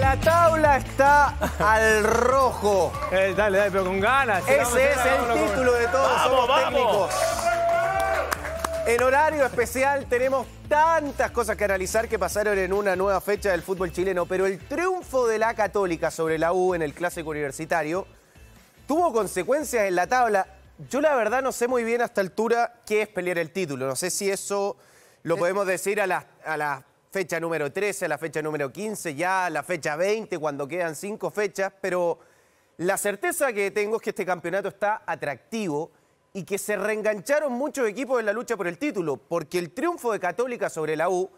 La tabla está al rojo. Eh, dale, dale, pero con ganas. Ese es el título de todos Somos Técnicos. En horario especial tenemos tantas cosas que analizar que pasaron en una nueva fecha del fútbol chileno, pero el triunfo de la Católica sobre la U en el clásico universitario tuvo consecuencias en la tabla. Yo la verdad no sé muy bien hasta esta altura qué es pelear el título. No sé si eso lo eh, podemos decir a las, a las fecha número 13, la fecha número 15, ya la fecha 20, cuando quedan cinco fechas, pero la certeza que tengo es que este campeonato está atractivo y que se reengancharon muchos equipos en la lucha por el título, porque el triunfo de Católica sobre la U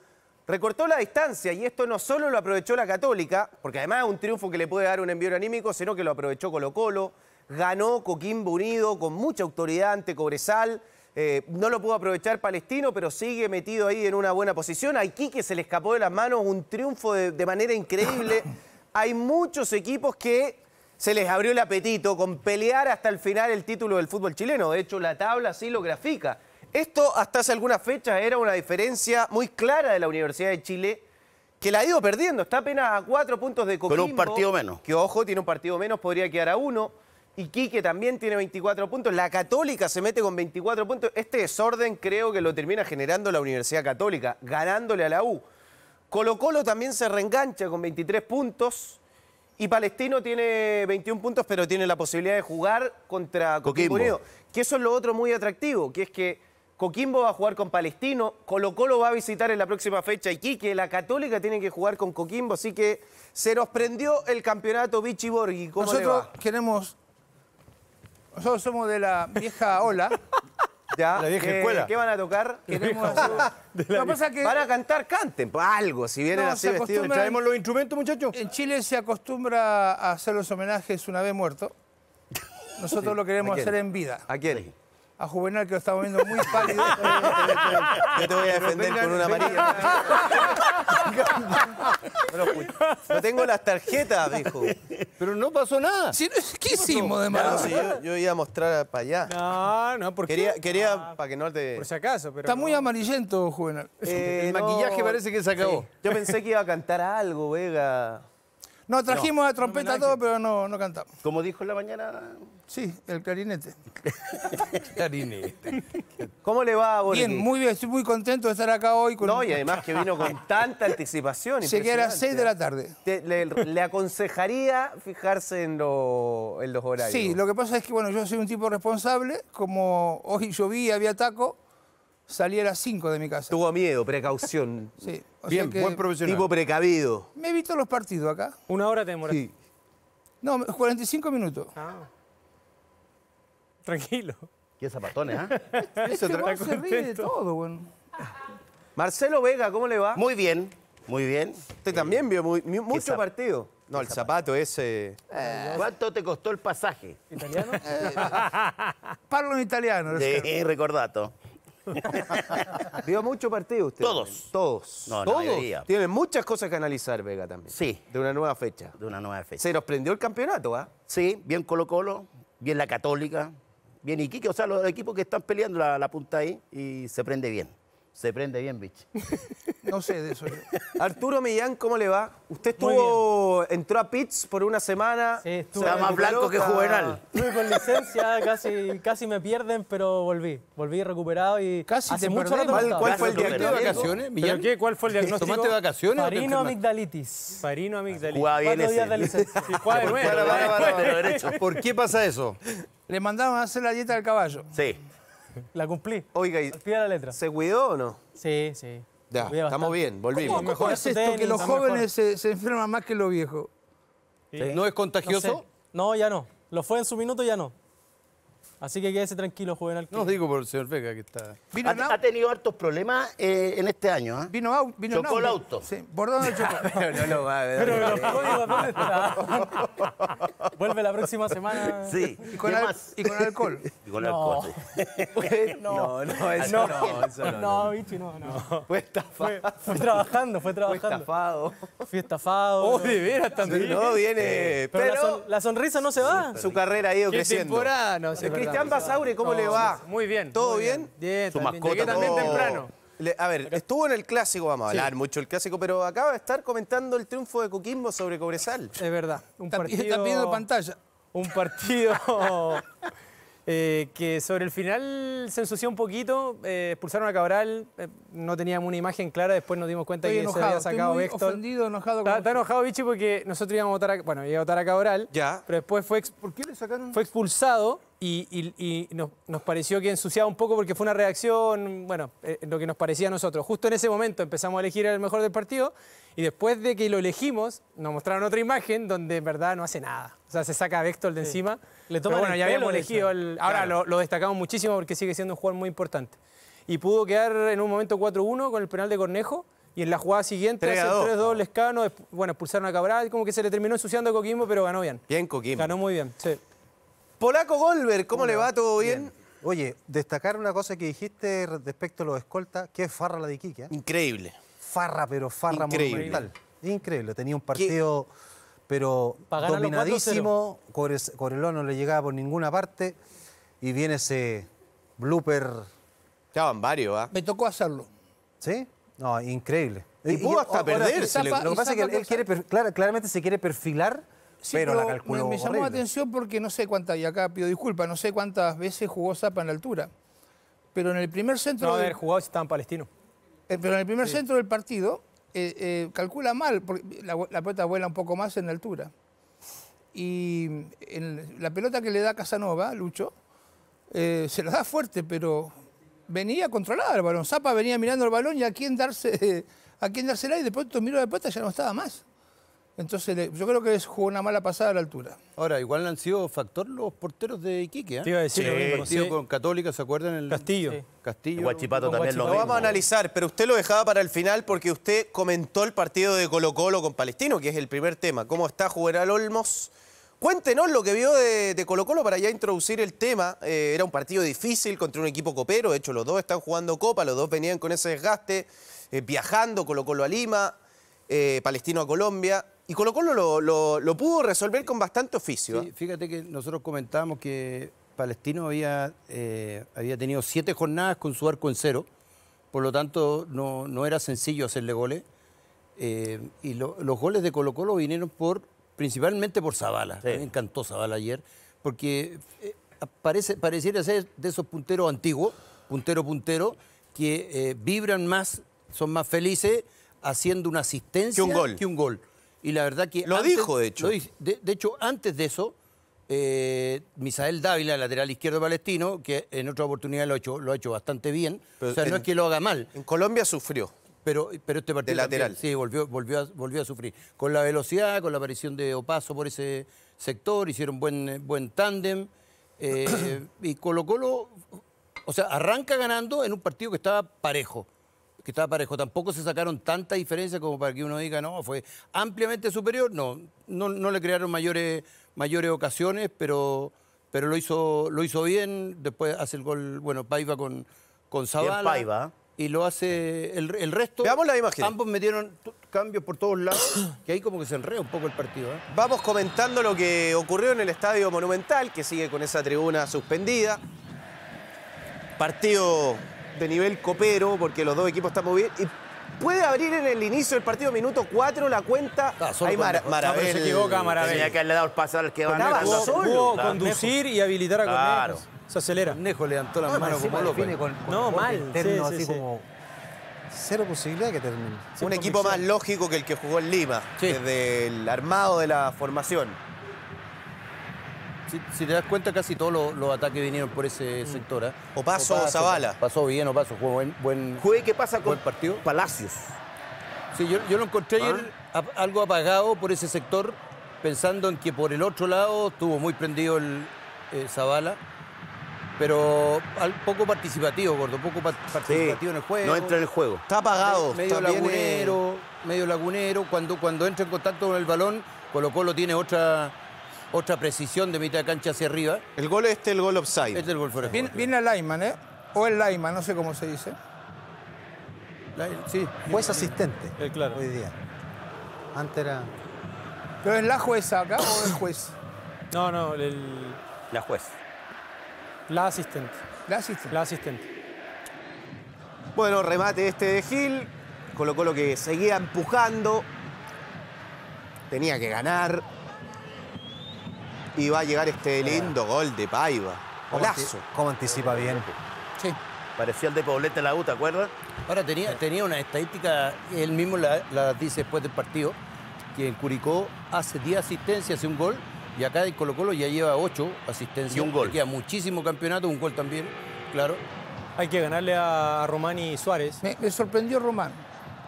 recortó la distancia y esto no solo lo aprovechó la Católica, porque además es un triunfo que le puede dar un envío anímico, sino que lo aprovechó Colo Colo, ganó Coquimbo Unido con mucha autoridad ante Cobresal. Eh, no lo pudo aprovechar Palestino, pero sigue metido ahí en una buena posición. A que se le escapó de las manos un triunfo de, manera increíble. Hay muchos equipos que se les abrió el apetito con pelear hasta el final el título del fútbol chileno. De hecho, la tabla sí lo grafica. Esto hasta hace algunas fechas era una diferencia muy clara de la Universidad de Chile, que la ha ido perdiendo. Está apenas a cuatro puntos de Coquimbo. Con un partido menos. Que, ojo, tiene un partido menos, podría quedar a uno. Y Quique también tiene 24 puntos. La Católica se mete con 24 puntos. Este desorden creo que lo termina generando la Universidad Católica, ganándole a la U. Colo Colo también se reengancha con 23 puntos. Y Palestino tiene 21 puntos, pero tiene la posibilidad de jugar contra Coquimbo. Que eso es lo otro muy atractivo, que es que Coquimbo va a jugar con Palestino, Colo Colo va a visitar en la próxima fecha y Quique la Católica tiene que jugar con Coquimbo, así que se nos prendió el campeonato Vichy Borghi. Nosotros queremos nosotros somos de la vieja ola. Ya, la vieja eh, escuela. ¿Qué van a tocar? Queremos van a cantar, canten, pues, algo, si vienen a así vestidos. ¿Traemos los instrumentos, muchachos? En Chile se acostumbra a hacer los homenajes una vez muerto. Nosotros lo queremos hacer en vida. ¿A quién? A Juvenal, que lo estamos viendo muy pálido. Yo te voy a defender con una amarilla. No, tengo las tarjetas, dijo. Pero no pasó nada. Sí, ¿Qué hicimos de malo? yo, iba a mostrar para allá. No, no, porque. Quería, quería ah, para que no te. Por si acaso, pero. Está muy amarillento, Juvenal. Eh, el maquillaje parece que se acabó. Yo pensé que iba a cantar algo, Vega. Nos trajimos la trompeta todo, pero no, no cantamos. Como dijo en la mañana. Sí, el clarinete. clarinete. ¿Cómo le va, Boris? Bien, muy bien, estoy muy contento de estar acá hoy. Con... No, y además que vino con tanta anticipación. y que a las 6 de la tarde. le, aconsejaría fijarse en, en los horarios? Sí, lo que pasa es que, bueno, yo soy un tipo responsable, como hoy llovía, había taco, salí a las 5 de mi casa. Tuvo miedo, precaución. sí. Bien, buen profesional. Tipo precavido. Me he visto los partidos acá. ¿Una hora te demoraste? Sí. No, 45 minutos. Ah. Tranquilo. Qué zapatones, ¿eh? Eso es se ríe de todo, bueno. Marcelo Vega, ¿cómo le va? Muy bien, muy bien. Usted también vio mucho partido. No, el zapato, ese... Eh. ¿Cuánto te costó el pasaje? ¿Italiano? Eh, parlo en italiano. Sí, recordato. ¿Vio mucho partido usted? Todos. Todos. Todos. Tienen muchas cosas que analizar, Vega, también. Sí. De una nueva fecha. De una nueva fecha. Se nos prendió el campeonato, ¿ah? Sí, bien Colo Colo, bien La Católica, bien Iquique. O sea, los equipos que están peleando la punta ahí y se prende bien se prende bien, bitch. No sé de eso Arturo Millán, ¿cómo le va? Usted estuvo, entró a Pitts por una semana. Sí, estuvo. más blanco que Juvenal. Estuve con licencia, casi, me pierden, pero volví. Volví recuperado y casi hace mucho rato ¿Cuál, fue el diagnóstico? vacaciones, qué? ¿Cuál fue el diagnóstico? ¿Tomaste vacaciones? Farino amigdalitis. Farino amigdalitis. bien días de licencia. ¿Por qué pasa eso? Le mandamos a hacer la dieta al caballo. Sí. La cumplí. Oiga, y... la letra. ¿se cuidó o no? Sí, sí. Ya, estamos bien, volvimos. es esto que los jóvenes se, enferman más que los viejos? ¿No es contagioso? No, no, ya no. Lo fue en su minuto, ya no. Así que quédese tranquilo, Juvenal. No, digo por el señor Vega que está... ha, tenido hartos problemas eh, en este año. ¿eh? Vino, vino Chocó el auto. Sí. ¿Por dónde chocó? no, no, va, Pero los códigos dónde está. Vuelve la próxima semana. Sí. ¿Y con, ¿Y con alcohol? Y con no. alcohol, no. no, eso no. Eso no, no, bicho, no, no. Fue estafado. Fue, trabajando, fue trabajando. Fue estafado. Fui estafado. Uy, oh, de veras también. No, viene... Pero, La, sonrisa no se va. su carrera ha ido creciendo. temporada no se Cristian ¿cómo le va? Muy bien. ¿Todo bien? Bien, Su también. temprano. a ver, estuvo en el clásico, vamos a hablar mucho el clásico, pero acaba de estar comentando el triunfo de Coquimbo sobre Cobresal. Es verdad. Un partido, pidiendo pantalla. Un partido eh, que sobre el final se ensució un poquito. Eh, expulsaron a Cabral. Eh, no teníamos una imagen clara. Después nos dimos cuenta que se había sacado muy ofendido, enojado Está, enojado, Bichi, porque nosotros íbamos a votar a, bueno, a votar a Cabral. Ya. Pero después fue, ¿Por qué le sacaron? fue expulsado y, nos, pareció que ensuciaba un poco porque fue una reacción, bueno, eh, lo que nos parecía a nosotros. Justo en ese momento empezamos a elegir el mejor del partido y después de que lo elegimos nos mostraron otra imagen donde en verdad no hace nada. O sea, se saca a Vector de encima. Pero bueno, ya habíamos elegido el... Ahora lo, destacamos muchísimo porque sigue siendo un jugador muy importante. Y pudo quedar en un momento 4-1 con el penal de Cornejo. Y en la jugada siguiente, hace 3-2 Lescano, bueno, expulsaron a Cabral, como que se le terminó ensuciando a Coquimbo, pero ganó bien. Bien Coquimbo. Ganó muy bien, sí. Polaco Golver, ¿cómo le va? ¿Todo bien? Oye, destacar una cosa que dijiste respecto a los escoltas, que es farra la de Iquique. ¿eh? Increíble. Farra, pero farra monumental. Increíble. Tenía un partido, pero dominadísimo. Corelón no le llegaba por ninguna parte. Y viene ese blooper. Estaban varios, ¿ah? Me tocó hacerlo. ¿Sí? No, increíble. Y, pudo hasta perderse. Lo que pasa es que él, quiere, claramente se quiere perfilar Sí, pero, Me, llamó la atención porque no sé cuántas, y acá pido disculpas, no sé cuántas veces jugó Zapa en la altura. Pero en el primer centro... No, haber jugado si estaba en Palestino. Eh, pero en el primer centro del partido eh, eh, calcula mal, porque la, pelota vuela un poco más en la altura. Y en la pelota que le da Casanova, Lucho, se la da fuerte, pero venía controlada el balón. Zapa venía mirando el balón y a quién darse, a quién dársela y de pronto miró la pelota ya no estaba más. Entonces yo creo que jugó una mala pasada a la altura. Ahora, igual han sido factor los porteros de Iquique. ¿eh? Te iba a decir, sí, el con Católica, ¿se acuerdan? El... Castillo. Castillo. Guachipato también lo vamos a analizar, pero usted lo dejaba para el final porque usted comentó el partido de Colo Colo con Palestino, que es el primer tema. ¿Cómo está al Olmos? Cuéntenos lo que vio de, Colo Colo para ya introducir el tema. Eh, era un partido difícil contra un equipo copero. De hecho, los dos están jugando Copa, los dos venían con ese desgaste, eh, viajando Colo Colo a Lima, eh, Palestino a Colombia. Y Colo Colo lo, pudo resolver con bastante oficio. Sí, ¿eh? fíjate que nosotros comentábamos que Palestino eh, había, tenido siete jornadas con su arco en cero, por lo tanto no, era sencillo hacerle goles. Eh, y los goles de Colo Colo vinieron principalmente por Zavala. Me encantó Zavala ayer, porque parece, pareciera ser de esos punteros antiguos, puntero, puntero, que vibran más, son más felices haciendo una asistencia Que un gol. Y la verdad que... Lo dijo, de hecho. de, hecho, antes de eso, eh, Misael Dávila, lateral izquierdo palestino, que en otra oportunidad lo ha hecho, lo hecho bastante bien. o sea, no es que lo haga mal. En Colombia sufrió. Pero, pero este partido... De lateral. sí, volvió, volvió, a, volvió a sufrir. Con la velocidad, con la aparición de Opaso por ese sector, hicieron buen, buen tándem. Eh, y Colo Colo, o sea, arranca ganando en un partido que estaba parejo que estaba parejo, tampoco se sacaron tanta diferencia como para que uno diga, no, fue ampliamente superior, no, no, le crearon mayores, mayores ocasiones, pero, pero lo, hizo, lo hizo bien, después hace el gol, bueno, Paiva con, con Paiva. ¿eh? Y lo hace el, resto. Veamos la imagen. Ambos metieron cambios por todos lados, que ahí como que se enreda un poco el partido. ¿eh? Vamos comentando lo que ocurrió en el Estadio Monumental, que sigue con esa tribuna suspendida. Partido de nivel copero, porque los dos equipos están muy bien. Y puede abrir en el inicio del partido, minuto 4, la cuenta. Ah, se equivoca Marabel. Tenía que haberle dado el pase al que va a conducir y habilitar a Claro. Se acelera. nejo levantó las manos como loco. No, mal, así como. Cero posibilidad que termine. Un equipo más lógico que el que jugó en Lima, desde el armado de la formación si, te das cuenta, casi todos los, ataques vinieron por ese mm. sector. ¿eh? O paso, o Zavala. Pasó bien, o paso. buen, buen. ¿qué pasa con partido? Palacios? Sí, yo, lo encontré ¿Ah? algo apagado por ese sector, pensando en que por el otro lado estuvo muy prendido el eh, Pero al, poco participativo, gordo, poco participativo en el juego. No entra en el juego. Está apagado. Medio lagunero, medio lagunero. Cuando, cuando entra en contacto con el balón, Colo Colo tiene otra otra precisión de mitad de cancha hacia arriba. El gol este, el gol offside. Este es el gol Viene, el Lyman, ¿eh? O el Lyman, no sé cómo se dice. sí. Juez asistente. Eh, claro. Hoy día. Antes era... ¿Pero es la jueza acá o el juez? No, no, el... La juez. La asistente. La asistente. La asistente. Bueno, remate este de Gil. Colocó lo que seguía empujando. Tenía que ganar. Y va a llegar este eh. lindo gol de Paiva. Golazo. ¿Cómo anticipa bien? Sí. Parecía el de Poblete la U, ¿te acuerdas? Ahora, tenía, tenía una estadística, él mismo la, dice después del partido, que en Curicó hace 10 asistencias, y un gol, y acá en Colo Colo ya lleva 8 asistencias. Y un gol. Queda muchísimo campeonato, un gol también, claro. Hay que ganarle a Román y Suárez. me sorprendió Román.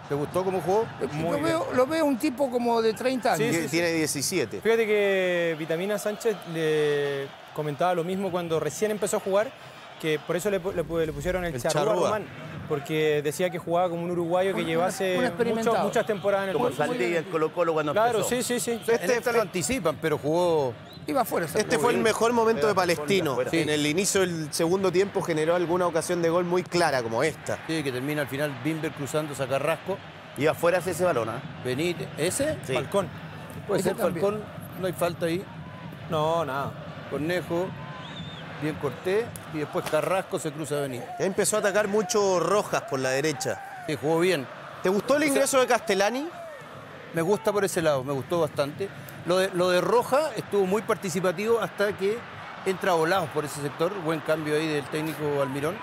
¿Te gustó cómo jugó? Eh, lo, veo, un tipo como de 30 años. Sí, Tiene 17. Fíjate que Vitamina Sánchez le comentaba lo mismo cuando recién empezó a jugar, que por eso le, pusieron el, el a porque decía que jugaba como un uruguayo que llevase muchas temporadas en el Como Colo Colo cuando Claro, sí, sí, sí. Este, lo anticipan, pero jugó... Iba fuera, este fue el mejor momento de Palestino. En el inicio del segundo tiempo generó alguna ocasión de gol muy clara como esta. Sí, que termina al final Bimber cruzando a Carrasco. Iba afuera hace ese balón, ¿eh? Benítez. ¿Ese? Falcón. Puede ser Falcón, no hay falta ahí. No, nada. Cornejo, bien corté y después Carrasco se cruza a venir. Empezó a atacar mucho Rojas por la derecha. Sí, jugó bien. ¿Te gustó el ingreso de Castellani? Me gusta por ese lado, me gustó bastante. Lo de, lo Roja estuvo muy participativo hasta que entra volados por ese sector. Buen cambio ahí del técnico Almirón.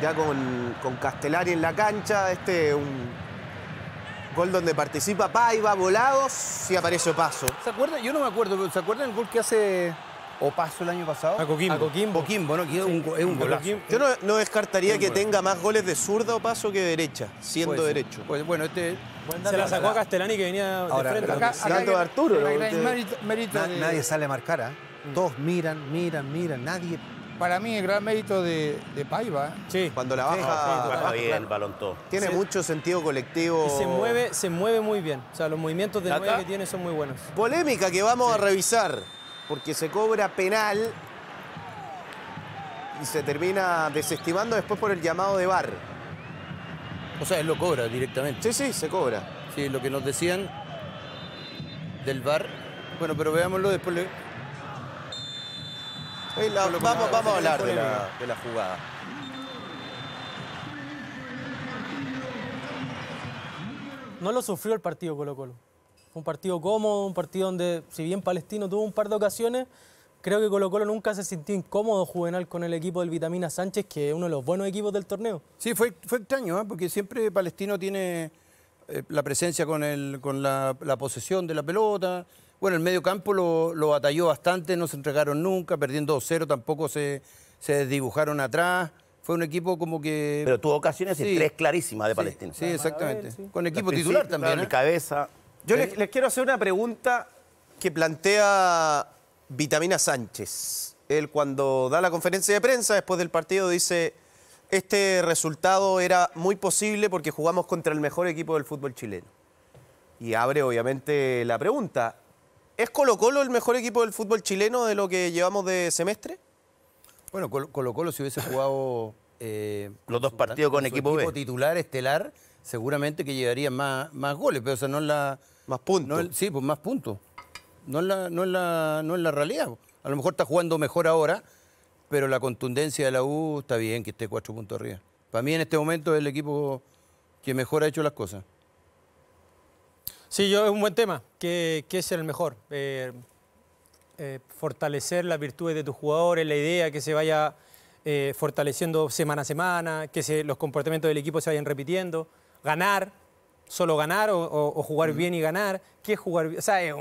Ya con, con Castellani en la cancha, este un Gol donde participa Paiva, volados y aparece Opaso. ¿Se acuerdan? Yo no me acuerdo, pero ¿se acuerdan el gol que hace Opaso el año pasado? A Coquimbo. A Coquimbo. ¿no? es un, golazo. Yo no, descartaría que tenga más goles de zurda Opaso que de derecha, siendo derecho. Pues bueno, este... Se la sacó a Castellani que venía de frente. Acá, acá Arturo. Nadie sale a marcar, ¿eh? Todos miran, miran, miran. Nadie para mí el gran mérito de, Paiva. ¿eh? Cuando la baja, bien, Tiene mucho sentido colectivo. se mueve, se mueve muy bien. O sea, los movimientos de la que tiene son muy buenos. Polémica que vamos a revisar, porque se cobra penal y se termina desestimando después por el llamado de bar. O sea, él lo cobra directamente. Sí, sí, se cobra. Sí, lo que nos decían del bar. Bueno, pero veámoslo después vamos, a hablar de la, jugada. No lo sufrió el partido Colo Colo. Fue un partido cómodo, un partido donde, si bien Palestino tuvo un par de ocasiones, creo que Colo Colo nunca se sintió incómodo juvenil con el equipo del Vitamina Sánchez, que es uno de los buenos equipos del torneo. Sí, fue, fue extraño, ¿eh? porque siempre Palestino tiene eh, la presencia con, con la, posesión de la pelota, bueno, el medio campo lo, lo batalló bastante, no se entregaron nunca, perdiendo 2-0 tampoco se, se desdibujaron atrás. Fue un equipo como que... Pero tuvo ocasiones y tres clarísimas de Palestina. Sí, exactamente. Con equipo titular también. ¿eh? cabeza. Yo eh, les quiero hacer una pregunta que plantea Vitamina Sánchez. Él cuando da la conferencia de prensa después del partido dice, este resultado era muy posible porque jugamos contra el mejor equipo del fútbol chileno. Y abre obviamente la pregunta, ¿Es Colo Colo el mejor equipo del fútbol chileno de lo que llevamos de semestre? Bueno, Colo Colo, si hubiese jugado eh, los dos partidos con, equipo, titular estelar, seguramente que llevaría más, más goles, pero o sea, no es la... Más puntos. sí, pues más puntos. No es la, no es la, no es la realidad. A lo mejor está jugando mejor ahora, pero la contundencia de la U está bien que esté cuatro puntos arriba. Para mí en este momento es el equipo que mejor ha hecho las cosas. Sí, yo, es un buen tema. ¿Qué, es el mejor? Eh, eh, fortalecer las virtudes de tus jugadores, la idea que se vaya eh, fortaleciendo semana a semana, que los comportamientos del equipo se vayan repitiendo, ganar, solo ganar o, jugar bien y ganar. ¿Qué es jugar bien? O sea, yo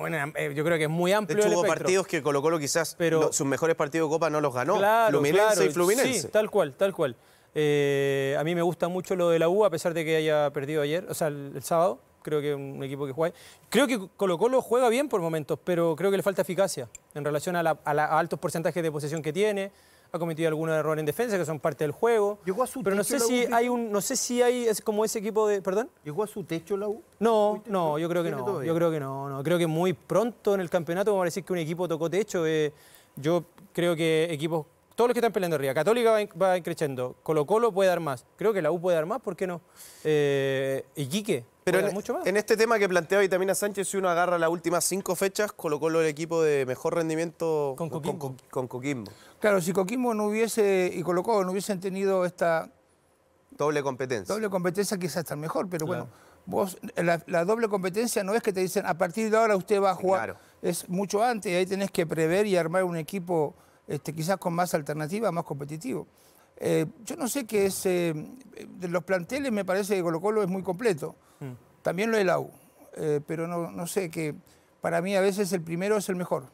creo que es muy amplio. De hecho, hubo partidos que Colo Colo quizás Pero, sus mejores partidos de Copa no los ganó. Claro, Fluminense y Fluminense. Sí, tal cual, tal cual. a mí me gusta mucho lo de la U, a pesar de que haya perdido ayer, o sea, el sábado creo que es un equipo que juega. Creo que Colo Colo juega bien por momentos, pero creo que le falta eficacia en relación a, la, altos porcentajes de posesión que tiene. Ha cometido algunos errores en defensa que son parte del juego. ¿Llegó a su pero no sé si hay un, no sé si hay como ese equipo de, perdón. ¿Llegó a su techo la U? No, no, yo creo que no. Yo creo que no, no, Creo que muy pronto en el campeonato va a decir que un equipo tocó techo. Eh, yo creo que equipos todos los que están peleando arriba. Católica va, creciendo. Colo Colo puede dar más. Creo que la U puede dar más, ¿por qué no? Eh, Iquique pero en, este tema que plantea Vitamina Sánchez, si uno agarra las últimas cinco fechas, colocó el equipo de mejor rendimiento con Coquimbo. Claro, si Coquimbo no hubiese y Colocó no hubiesen tenido esta... Doble competencia. Doble competencia quizás estar mejor, pero bueno, vos la, doble competencia no es que te dicen a partir de ahora usted va a jugar, es mucho antes y ahí tenés que prever y armar un equipo este, quizás con más alternativa, más competitivo. Eh, yo no sé qué es. Eh, de los planteles me parece que Colo Colo es muy completo. Mm. También lo de la U. Eh, pero no, sé que para mí a veces el primero es el mejor.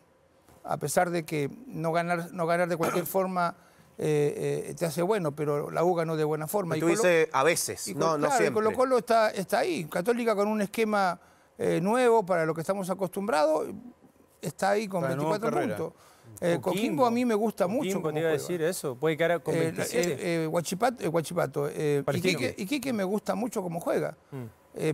A pesar de que no ganar, no ganar de cualquier forma. te hace bueno, pero la U ganó de buena forma. Y tú dices a veces, no, no Colo Colo está, ahí. Católica con un esquema nuevo para lo que estamos acostumbrados, está ahí con 24 puntos. Eh, Coquimbo. a mí me gusta mucho. Coquimbo, te iba a decir eso. Puede quedar con Eh, Guachipato, eh, eh, Guachipato Iquique, me gusta mucho cómo juega. Mm.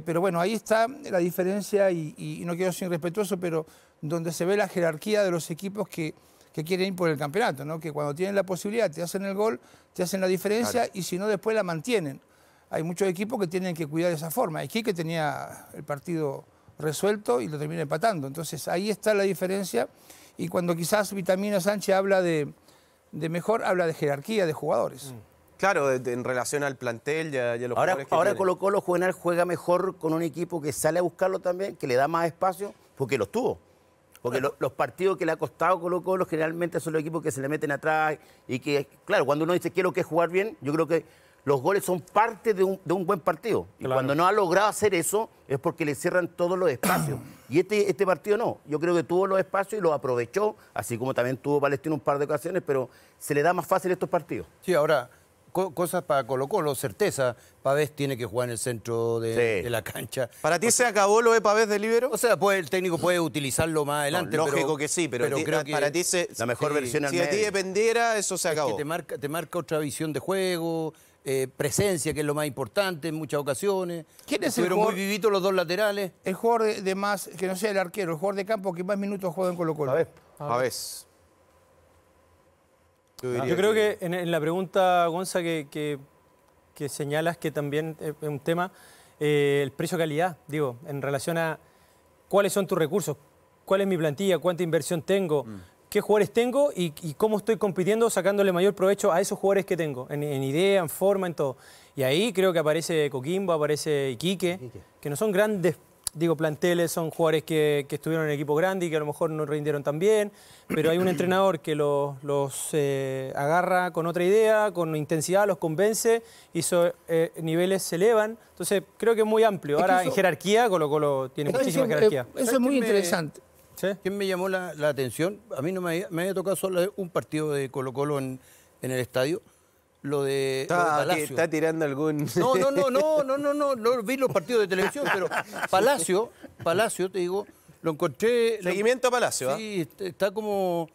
pero bueno, ahí está la diferencia y, no quiero ser irrespetuoso, pero donde se ve la jerarquía de los equipos que, que quieren ir por el campeonato, ¿no? que cuando tienen la posibilidad te hacen el gol, te hacen la diferencia y si no después la mantienen. Hay muchos equipos que tienen que cuidar de esa forma. Iquique tenía el partido resuelto y lo termina empatando. Entonces ahí está la diferencia y cuando quizás Vitamina Sánchez habla de, mejor, habla de jerarquía de jugadores. Mm. Claro, en relación al plantel y a, los ahora, jugadores Ahora Colo Colo Juvenal juega mejor con un equipo que sale a buscarlo también, que le da más espacio, porque lo tuvo. Porque los partidos que le ha costado Colo Colo generalmente son los equipos que se le meten atrás y que, claro, cuando uno dice quiero que jugar bien, yo creo que los goles son parte de un, buen partido. Y cuando no ha logrado hacer eso es porque le cierran todos los espacios. y este, este partido no. Yo creo que tuvo los espacios y los aprovechó, así como también tuvo Palestino un par de ocasiones, pero se le da más fácil estos partidos. Sí, ahora, cosas para Colo Colo, certeza. Pavés tiene que jugar en el centro de, la cancha. ¿Para ti se acabó lo de Pavés de libero? O sea, el técnico puede utilizarlo más adelante. lógico que sí, pero, creo ah, que para ti la mejor versión Si a ti dependiera, eso se acabó. que te marca otra visión de juego eh, presencia, que es lo más importante en muchas ocasiones. ¿Quién es el jugador, muy vivitos los dos laterales. El jugador de, más, que no sea el arquero, el jugador de campo que más minutos juega en Colo Colo. A ver. A Yo, creo que, en, la pregunta, Gonza, que, señalas que también es un tema, eh, el precio-calidad, digo, en relación a cuáles son tus recursos, cuál es mi plantilla, cuánta inversión tengo. Mm qué jugadores tengo y, cómo estoy compitiendo, sacándole mayor provecho a esos jugadores que tengo, en, idea, en forma, en todo. Y ahí creo que aparece Coquimbo, aparece Iquique, que no son grandes digo, planteles, son jugadores que, estuvieron en equipo grande y que a lo mejor no rindieron tan bien, pero hay un entrenador que los, eh, agarra con otra idea, con intensidad, los convence y sus eh, niveles se elevan. Entonces, creo que es muy amplio. Ahora, en jerarquía, Colo Colo tiene muchísima jerarquía. Eh, eso es muy interesante. ¿Quién me llamó la, atención? A mí no me había, me había, tocado solo un partido de Colo Colo en, en el estadio. Lo de, está, ah, Palacio. Está tirando algún... No, no, no, no, no, no, no, no, vi los partidos de televisión, pero Palacio, Palacio, te digo, lo encontré... Seguimiento a Palacio, ¿ah? Sí, este, está como...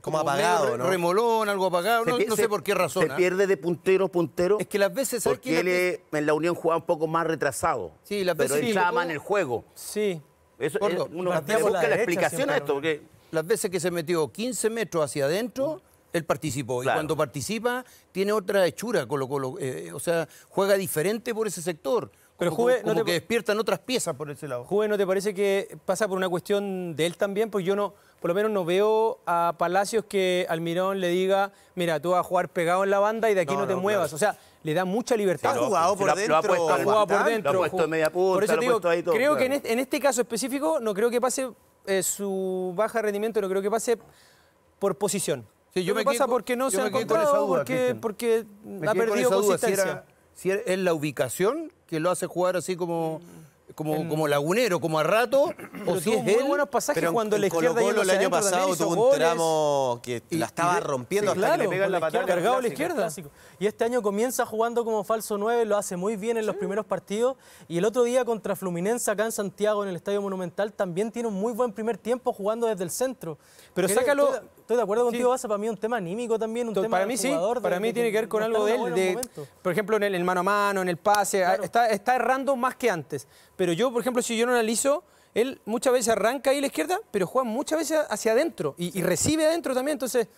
Como, apagado, ¿no? Remolón, algo apagado, no, sé por qué razón. Se ¿ah? pierde de puntero puntero. Es que las veces... Porque él en la Unión jugaba un poco más retrasado. Sí, las veces... Pero él llama en el juego. Sí. Eso, eh, la, explicación a esto. Porque... Las veces que se metió 15 metros hacia adentro, él participó. Y cuando participa, tiene otra hechura, eh, o sea, juega diferente por ese sector. Pero como, como, que despiertan otras piezas por ese lado. Juve, ¿no te parece que pasa por una cuestión de él también? Pues yo no, por lo menos no veo a Palacios que Almirón le diga, mira, tú vas a jugar pegado en la banda y de aquí no, te muevas. O sea, le da mucha libertad. ha jugado por dentro. ha puesto, jugado por creo que en este, caso específico no creo que pase eh, su baja rendimiento, no creo que pase por posición. yo me pasa porque no se ha encontrado, porque, ha perdido posición. consistencia. Si, es la ubicación que lo hace jugar así como como, lagunero, como a rato, o si es muy buenos pasajes cuando la izquierda el año pasado tuvo un tramo que la estaba rompiendo hasta que le la Cargado la izquierda. Y este año comienza jugando como falso 9, lo hace muy bien en los primeros partidos. Y el otro día contra Fluminense acá en Santiago, en el Estadio Monumental, también tiene un muy buen primer tiempo jugando desde el centro. Pero sácalo... Estoy de acuerdo contigo, Basa? para mí es un tema anímico también, un tema Para mí sí, para mí tiene que ver con algo de él, por ejemplo, en el, mano a mano, en el pase, ah, está, errando más que antes. Pero yo, por ejemplo, si yo no analizo, él muchas veces arranca ahí a la izquierda, pero juega muchas veces hacia adentro y, recibe adentro también, entonces...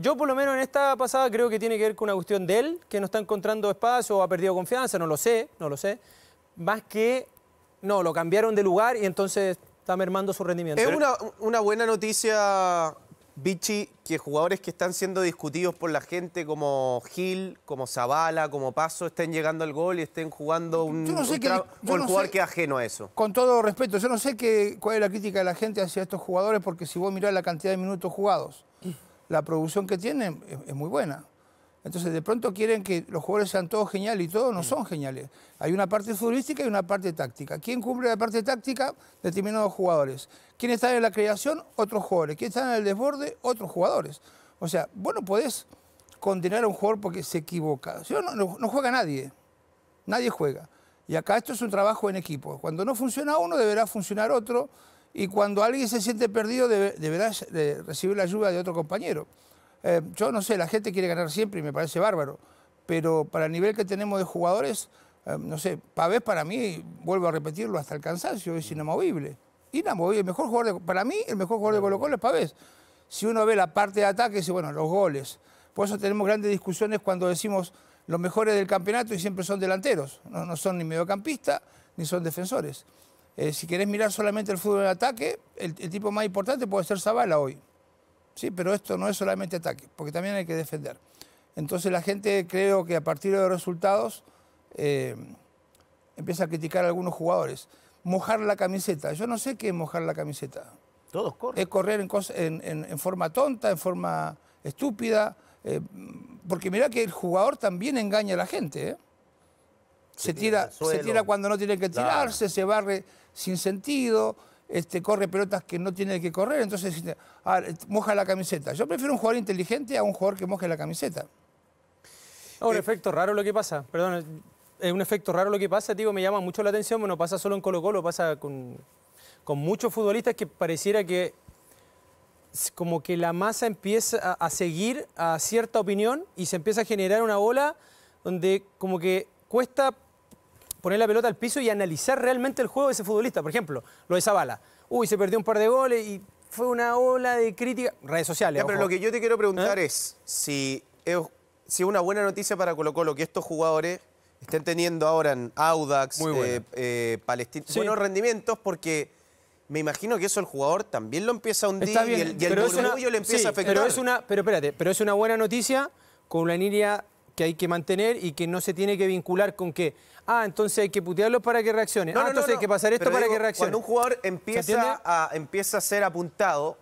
yo por lo menos en esta pasada creo que tiene que ver con una cuestión de él, que no está encontrando espacio o ha perdido confianza, no lo sé, no lo sé. Más que, no, lo cambiaron de lugar y entonces está mermando su rendimiento. Es una buena noticia Vichy, que jugadores que están siendo discutidos por la gente como Gil, como Zabala, como Paso, estén llegando al gol y estén jugando un, que, ajeno a eso. Con todo respeto, yo no sé cuál es la crítica de la gente hacia estos jugadores, porque si vos mirás la cantidad de minutos jugados, la producción que tienen es muy buena. Entonces, de pronto quieren que los jugadores sean todos geniales y todos no mm. son geniales. Hay una parte futbolística y una parte táctica. ¿Quién cumple la parte táctica? Determinados jugadores. ¿Quién está en la creación? Otros jugadores. ¿Quién está en el desborde? Otros jugadores. O sea, vos no podés condenar a un jugador porque se equivoca. no juega nadie. Nadie juega. Y acá esto es un trabajo en equipo. Cuando no funciona uno, deberá funcionar otro. Y cuando alguien se siente perdido, deberá recibir la ayuda de otro compañero. Eh, yo no sé, la gente quiere ganar siempre y me parece bárbaro, pero para el nivel que tenemos de jugadores, eh, no sé, Pavés para mí, vuelvo a repetirlo hasta el cansancio, es inamovible. Inamovible, el mejor jugador para mí el mejor jugador de Colo Colo es Pavés. Si uno ve la parte de ataque, dice, bueno, los goles. Por eso tenemos grandes discusiones cuando decimos los mejores del campeonato y siempre son delanteros, no, son ni mediocampistas ni son defensores. Eh, si querés mirar solamente el fútbol de ataque, el, el tipo más importante puede ser Zavala hoy. Sí, pero esto no es solamente ataque, porque también hay que defender. Entonces la gente creo que a partir de los resultados eh, empieza a criticar a algunos jugadores. Mojar la camiseta. Yo no sé qué es mojar la camiseta. Todos corren. Es correr en, forma tonta, en forma estúpida. Eh, porque mira que el jugador también engaña a la gente. ¿eh? Se, tira, se tira cuando no tiene que tirarse, se barre sin sentido. Este, corre pelotas que no tiene que correr, entonces este, ah, eh, moja la camiseta. Yo prefiero un jugador inteligente a un jugador que moje la camiseta. un eh, efecto raro lo que pasa, perdón, es un efecto raro lo que pasa, digo, me llama mucho la atención, no pasa solo en Colo Colo, pasa con, muchos futbolistas que pareciera que como que la masa empieza a, a seguir a cierta opinión y se empieza a generar una ola donde como que cuesta poner la pelota al piso y analizar realmente el juego de ese futbolista. Por ejemplo, lo de Zabala. Uy, se perdió un par de goles y fue una ola de crítica. Redes sociales. pero lo que yo te quiero preguntar ¿Eh? es si es una buena noticia para Colo Colo que estos jugadores estén teniendo ahora en Audax, eh, eh, Palestina, buenos rendimientos porque me imagino que eso el jugador también lo empieza a hundir y el, y le empieza a afectar. Pero, es una, pero espérate, pero es una buena noticia con la línea que hay que mantener y que no se tiene que vincular con que, ah, entonces hay que putearlos para que reaccione, No, ah, entonces hay que pasar esto para que reaccione Cuando un jugador empieza a, empieza a ser apuntado,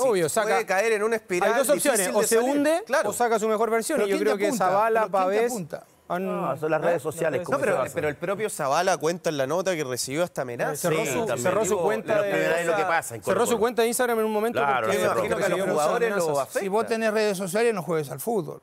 obvio, Puede caer en un espiral. Hay dos opciones, o se hunde o saca su mejor versión. Y yo creo que Zabala Pavés. son las redes ¿Eh? sociales. pero, el propio Zabala cuenta en la nota que recibió esta amenaza. cerró, su, cuenta. De, cerró su cuenta de Instagram en un momento. imagino que los jugadores Si vos tenés redes sociales, no juegues al fútbol.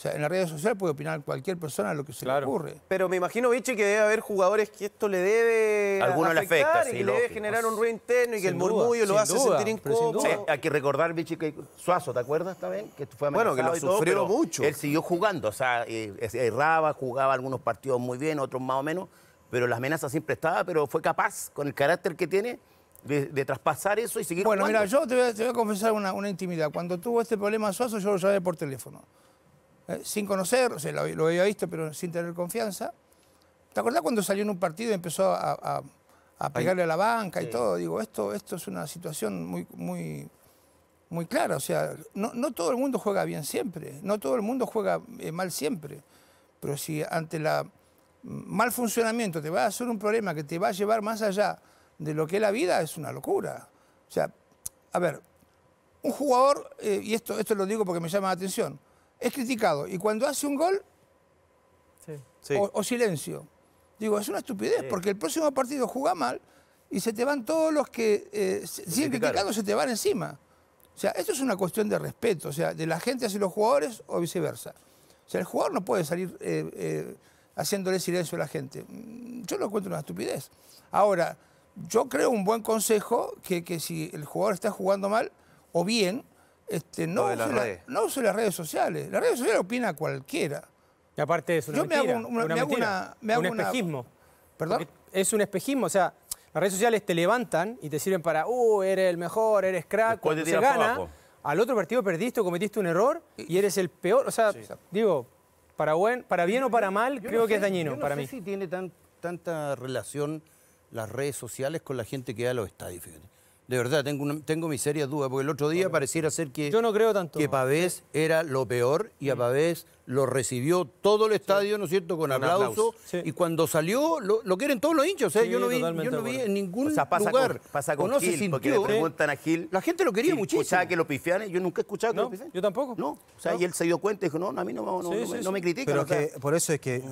O sea, en las redes sociales puede opinar cualquier persona lo que se le ocurre. Pero me imagino, Vichy, que debe haber jugadores que esto le debe Algunos afectar le y que le debe generar un ruido interno y que el murmullo lo hace sentir incómodo. hay que recordar, Vichy, que Suazo, ¿te acuerdas también? Que fue Bueno, que lo sufrió mucho. Él siguió jugando, o sea, eh, erraba, jugaba algunos partidos muy bien, otros más o menos, pero la amenaza siempre estaba, pero fue capaz, con el carácter que tiene, de, traspasar eso y seguir Bueno, mira, yo te voy, a, confesar una, una, intimidad. Cuando tuvo este problema Suazo, yo lo llamé por teléfono. Eh, sin conocer, o sea, lo, había visto, pero sin tener confianza. ¿Te acordás cuando salió en un partido y empezó a, a pegarle a la banca y todo? Digo, esto, esto es una situación muy, muy, muy clara. O sea, no, todo el mundo juega bien siempre, no todo el mundo juega eh, mal siempre. Pero si ante el mal funcionamiento te va a hacer un problema que te va a llevar más allá de lo que es la vida, es una locura. O sea, a ver, un jugador, eh, y esto, esto lo digo porque me llama la atención, es criticado. Y cuando hace un gol, O, silencio. Digo, es una estupidez, porque el próximo partido juega mal y se te van todos los que eh, siguen criticando, se te van encima. O sea, esto es una cuestión de respeto, o sea, de la gente hacia los jugadores o viceversa. O sea, el jugador no puede salir eh, eh, haciéndole silencio a la gente. Mm, yo lo encuentro una estupidez. Ahora, yo creo un buen consejo que, que si el jugador está jugando mal o bien, este, no, no uso las redes sociales. Las redes sociales opina cualquiera. Y aparte es una Yo me hago, un espejismo. ¿Perdón? Es un espejismo, o sea, las redes sociales te levantan y te sirven para, uh, eres el mejor, eres crack, se gana, al otro partido perdiste o cometiste un error y eres el peor, o sea, digo, para, buen, para bien o para mal, creo que es dañino yo no para mí. si tiene tan, tanta relación las redes sociales con la gente que da los estadios, de verdad, tengo, tengo mis serias dudas, porque el otro día pareciera ser que... Yo no creo tanto. Que Pavés era lo peor y a mm. Pavés lo recibió todo el estadio, ¿no es cierto?, con, aplauso. Y cuando salió, lo, quieren todos los hinchas. ¿eh? yo no vi, yo no vi en ningún o sea, pasa lugar. Con, pasa con Gil, porque le preguntan a Gil. La gente lo quería muchísimo. Escuchaba que lo pifianes, yo nunca he escuchado que no, lo pifianes. Yo tampoco. No, o sea, y él se dio cuenta y dijo, no, a mí no, no, me, no critican. Pero que por eso es que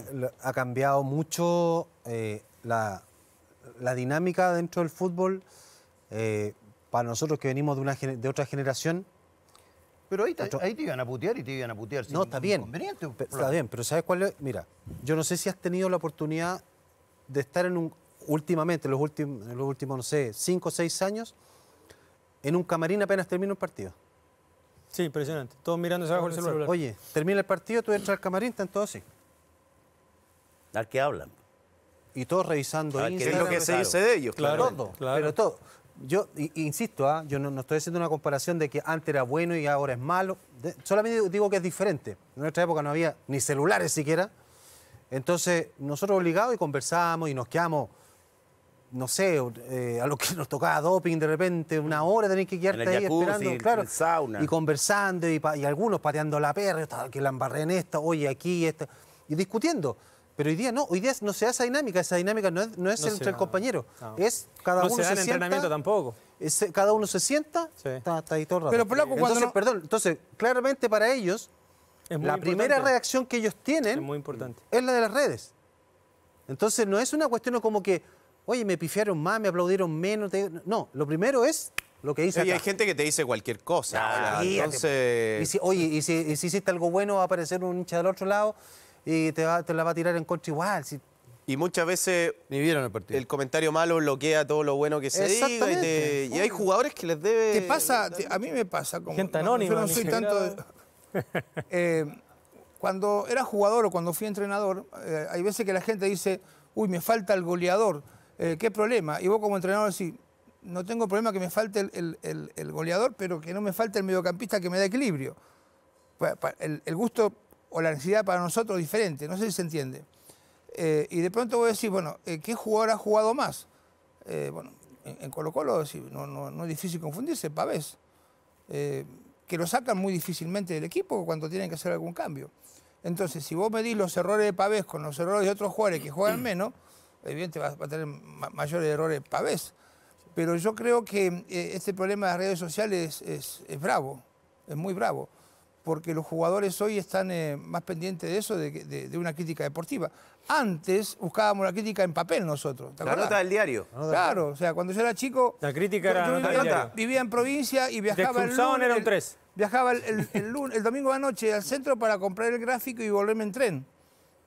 ha cambiado mucho eh, la, la dinámica dentro del fútbol. Eh, para nosotros que venimos de, una, de otra generación... Pero ahí, te iban a putear y te iban a putear. no, está bien. Está bien, pero ¿sabes cuál es? Mira, yo no sé si has tenido la oportunidad de estar en un, últimamente, los últimos, los últimos, no sé, cinco o seis años, en un camarín apenas termina un partido. Sí, impresionante. Todos mirándose abajo el celular. Oye, termina el partido, tú entras al camarín, están todos así. Al que hablan. Y todos revisando es lo que se dice de ellos, claro. claro. pero todo. Yo insisto, ¿ah? yo no, estoy haciendo una comparación de que antes era bueno y ahora es malo. solamente digo que es diferente. En nuestra época no había ni celulares siquiera. Entonces, nosotros obligados y conversábamos y nos quedamos, no sé, eh, a lo que nos tocaba doping de repente, una hora tenés que quedarte ahí esperando, claro, y conversando y, algunos pateando la perra, que la embarré en esta, oye, aquí, esta, y discutiendo. Pero hoy día no, hoy día no se da esa dinámica, esa dinámica no es, entre el compañero, ah, es cada uno se, da no entrenamiento tampoco. cada uno se sienta, está, ahí todo el rato. Pero cuando entonces, claramente para ellos la primera reacción que ellos tienen es, muy importante. es la de las redes. Entonces no es una cuestión como que, oye, me pifiaron más, me aplaudieron menos. No, lo primero es lo que dice. Y hay gente que te dice cualquier cosa. entonces... Pues. y si, oye, y si hiciste algo bueno va a aparecer un hincha del otro lado y te, la va a tirar en coche igual. Y muchas veces Ni vieron el, partido. el comentario malo bloquea todo lo bueno que se diga. Y, hay jugadores que les debe... Te pasa, a mí me pasa. Como, Gente anónima. yo no soy tanto... Eh, cuando era jugador o cuando fui entrenador, eh, hay veces que la gente dice, uy, me falta el goleador, eh, qué problema. Y vos como entrenador decís, no tengo problema que me falte el, el goleador, pero que no me falte el mediocampista que me da equilibrio. El, gusto o la necesidad para nosotros diferente, no sé si se entiende. Eh, y de pronto voy a decir, bueno, eh, ¿qué jugador ha jugado más? Eh, bueno, en Colo-Colo no, es difícil confundirse, Pavés, que lo sacan muy difícilmente del equipo cuando tienen que hacer algún cambio. Entonces, si vos medís los errores de Pavés con los errores de otros jugadores que juegan menos, evidentemente va, a tener mayores errores Pavés. Pero yo creo que este problema de las redes sociales es bravo, es muy bravo porque los jugadores hoy están eh, más pendientes de eso, de, una crítica deportiva. Antes buscábamos la crítica en papel nosotros. la nota del diario. Claro, o sea, cuando yo era chico... La crítica era vivía, en provincia y viajaba el lunes... tres. Viajaba el, el domingo de la noche al centro para comprar el gráfico y volverme en tren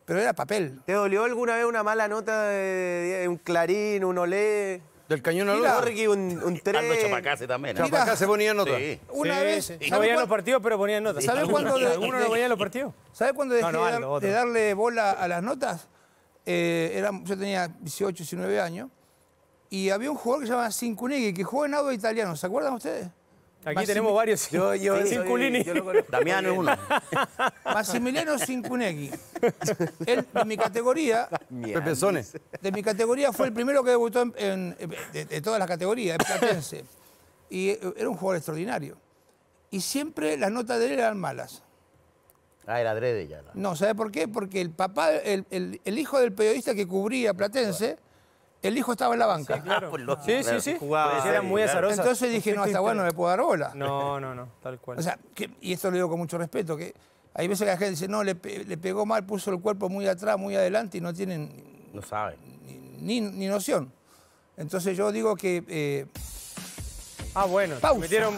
pero era papel. ¿Te dolió alguna vez una mala nota de, un clarín, un olé? Del cañón al otro. un, un 3. Chapacase también. ¿eh? Chapacase ponía nota. Sí. Una vez. Sí. No veía los partidos, pero ponía nota. ¿Sabes cuándo? De, no veía los partidos? ¿Sabes cuándo dejé de darle bola a las notas? Eh, era, yo tenía 18, 19 años. Y había un jugador que se llamaba Cincunegui, que jugó en Ado Italiano. ¿Se acuerdan ustedes? Aquí tenemos varios. Yo, yo, Damiano es uno. Massimiliano Cincunegui. Él, de mi categoría. De mi categoría fue el primero que debutó de, todas las categorías, platense. Y eh, era un jugador extraordinario. Y siempre las notas de él eran malas. Ah, era adrede ya. No, ¿sabe por qué? Porque el papá, el, hijo del periodista que cubría Platense. El hijo estaba en la banca. Sí, claro. Ah, ah. sí, sí, sí. muy Entonces dije, no, hasta bueno no le puedo dar bola. No, no, no, tal cual. O sea, y esto lo digo con mucho respeto, que hay veces que la gente dice, no, le, pegó mal, puso el cuerpo muy atrás, muy adelante y no tienen... No saben. Ni, ni, noción. Entonces yo digo que... Eh, Ah, bueno. Pausa. Metieron,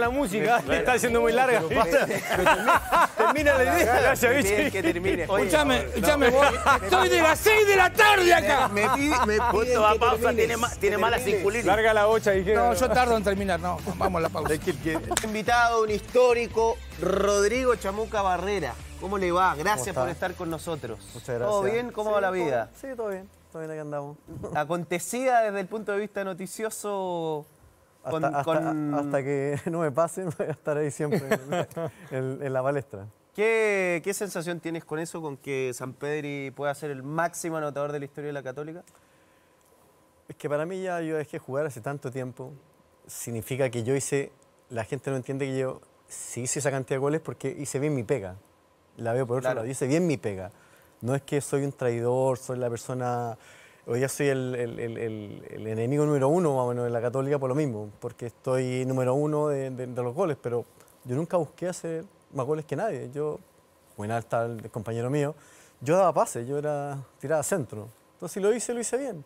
la música. está siendo muy larga. termina la idea. Que termine. Escuchame, escuchame Estoy de las 6 de la tarde acá. Me, me pausa, tiene, mala circulina. Larga la bocha y No, yo tardo en terminar, no. Vamos a la pausa. Invitado, un histórico, Rodrigo Chamuca Barrera. ¿Cómo le va? Gracias por estar con nosotros. Muchas gracias. ¿Todo bien? ¿Cómo va la vida? sí, todo bien. Todo bien, acá andamos. Acontecida desde el punto de vista noticioso hasta, que no me pasen, voy a estar ahí siempre en, la palestra. ¿Qué, ¿Qué, sensación tienes con eso, con que San Pedri pueda ser el máximo anotador de la historia de la Católica? Es que para mí ya yo dejé jugar hace tanto tiempo. Significa que yo hice, la gente no entiende que yo sí hice esa cantidad de goles porque hice bien mi pega. La veo por otro lado, hice bien mi pega. No es que soy un traidor, soy la persona hoy día soy el, enemigo número uno más o menos de la Católica por lo mismo, porque estoy número uno de, los goles, pero yo nunca busqué hacer más goles que nadie. Yo, bueno, está el compañero mío, yo daba pases, yo era tirada a centro. Entonces, si lo hice, lo hice bien.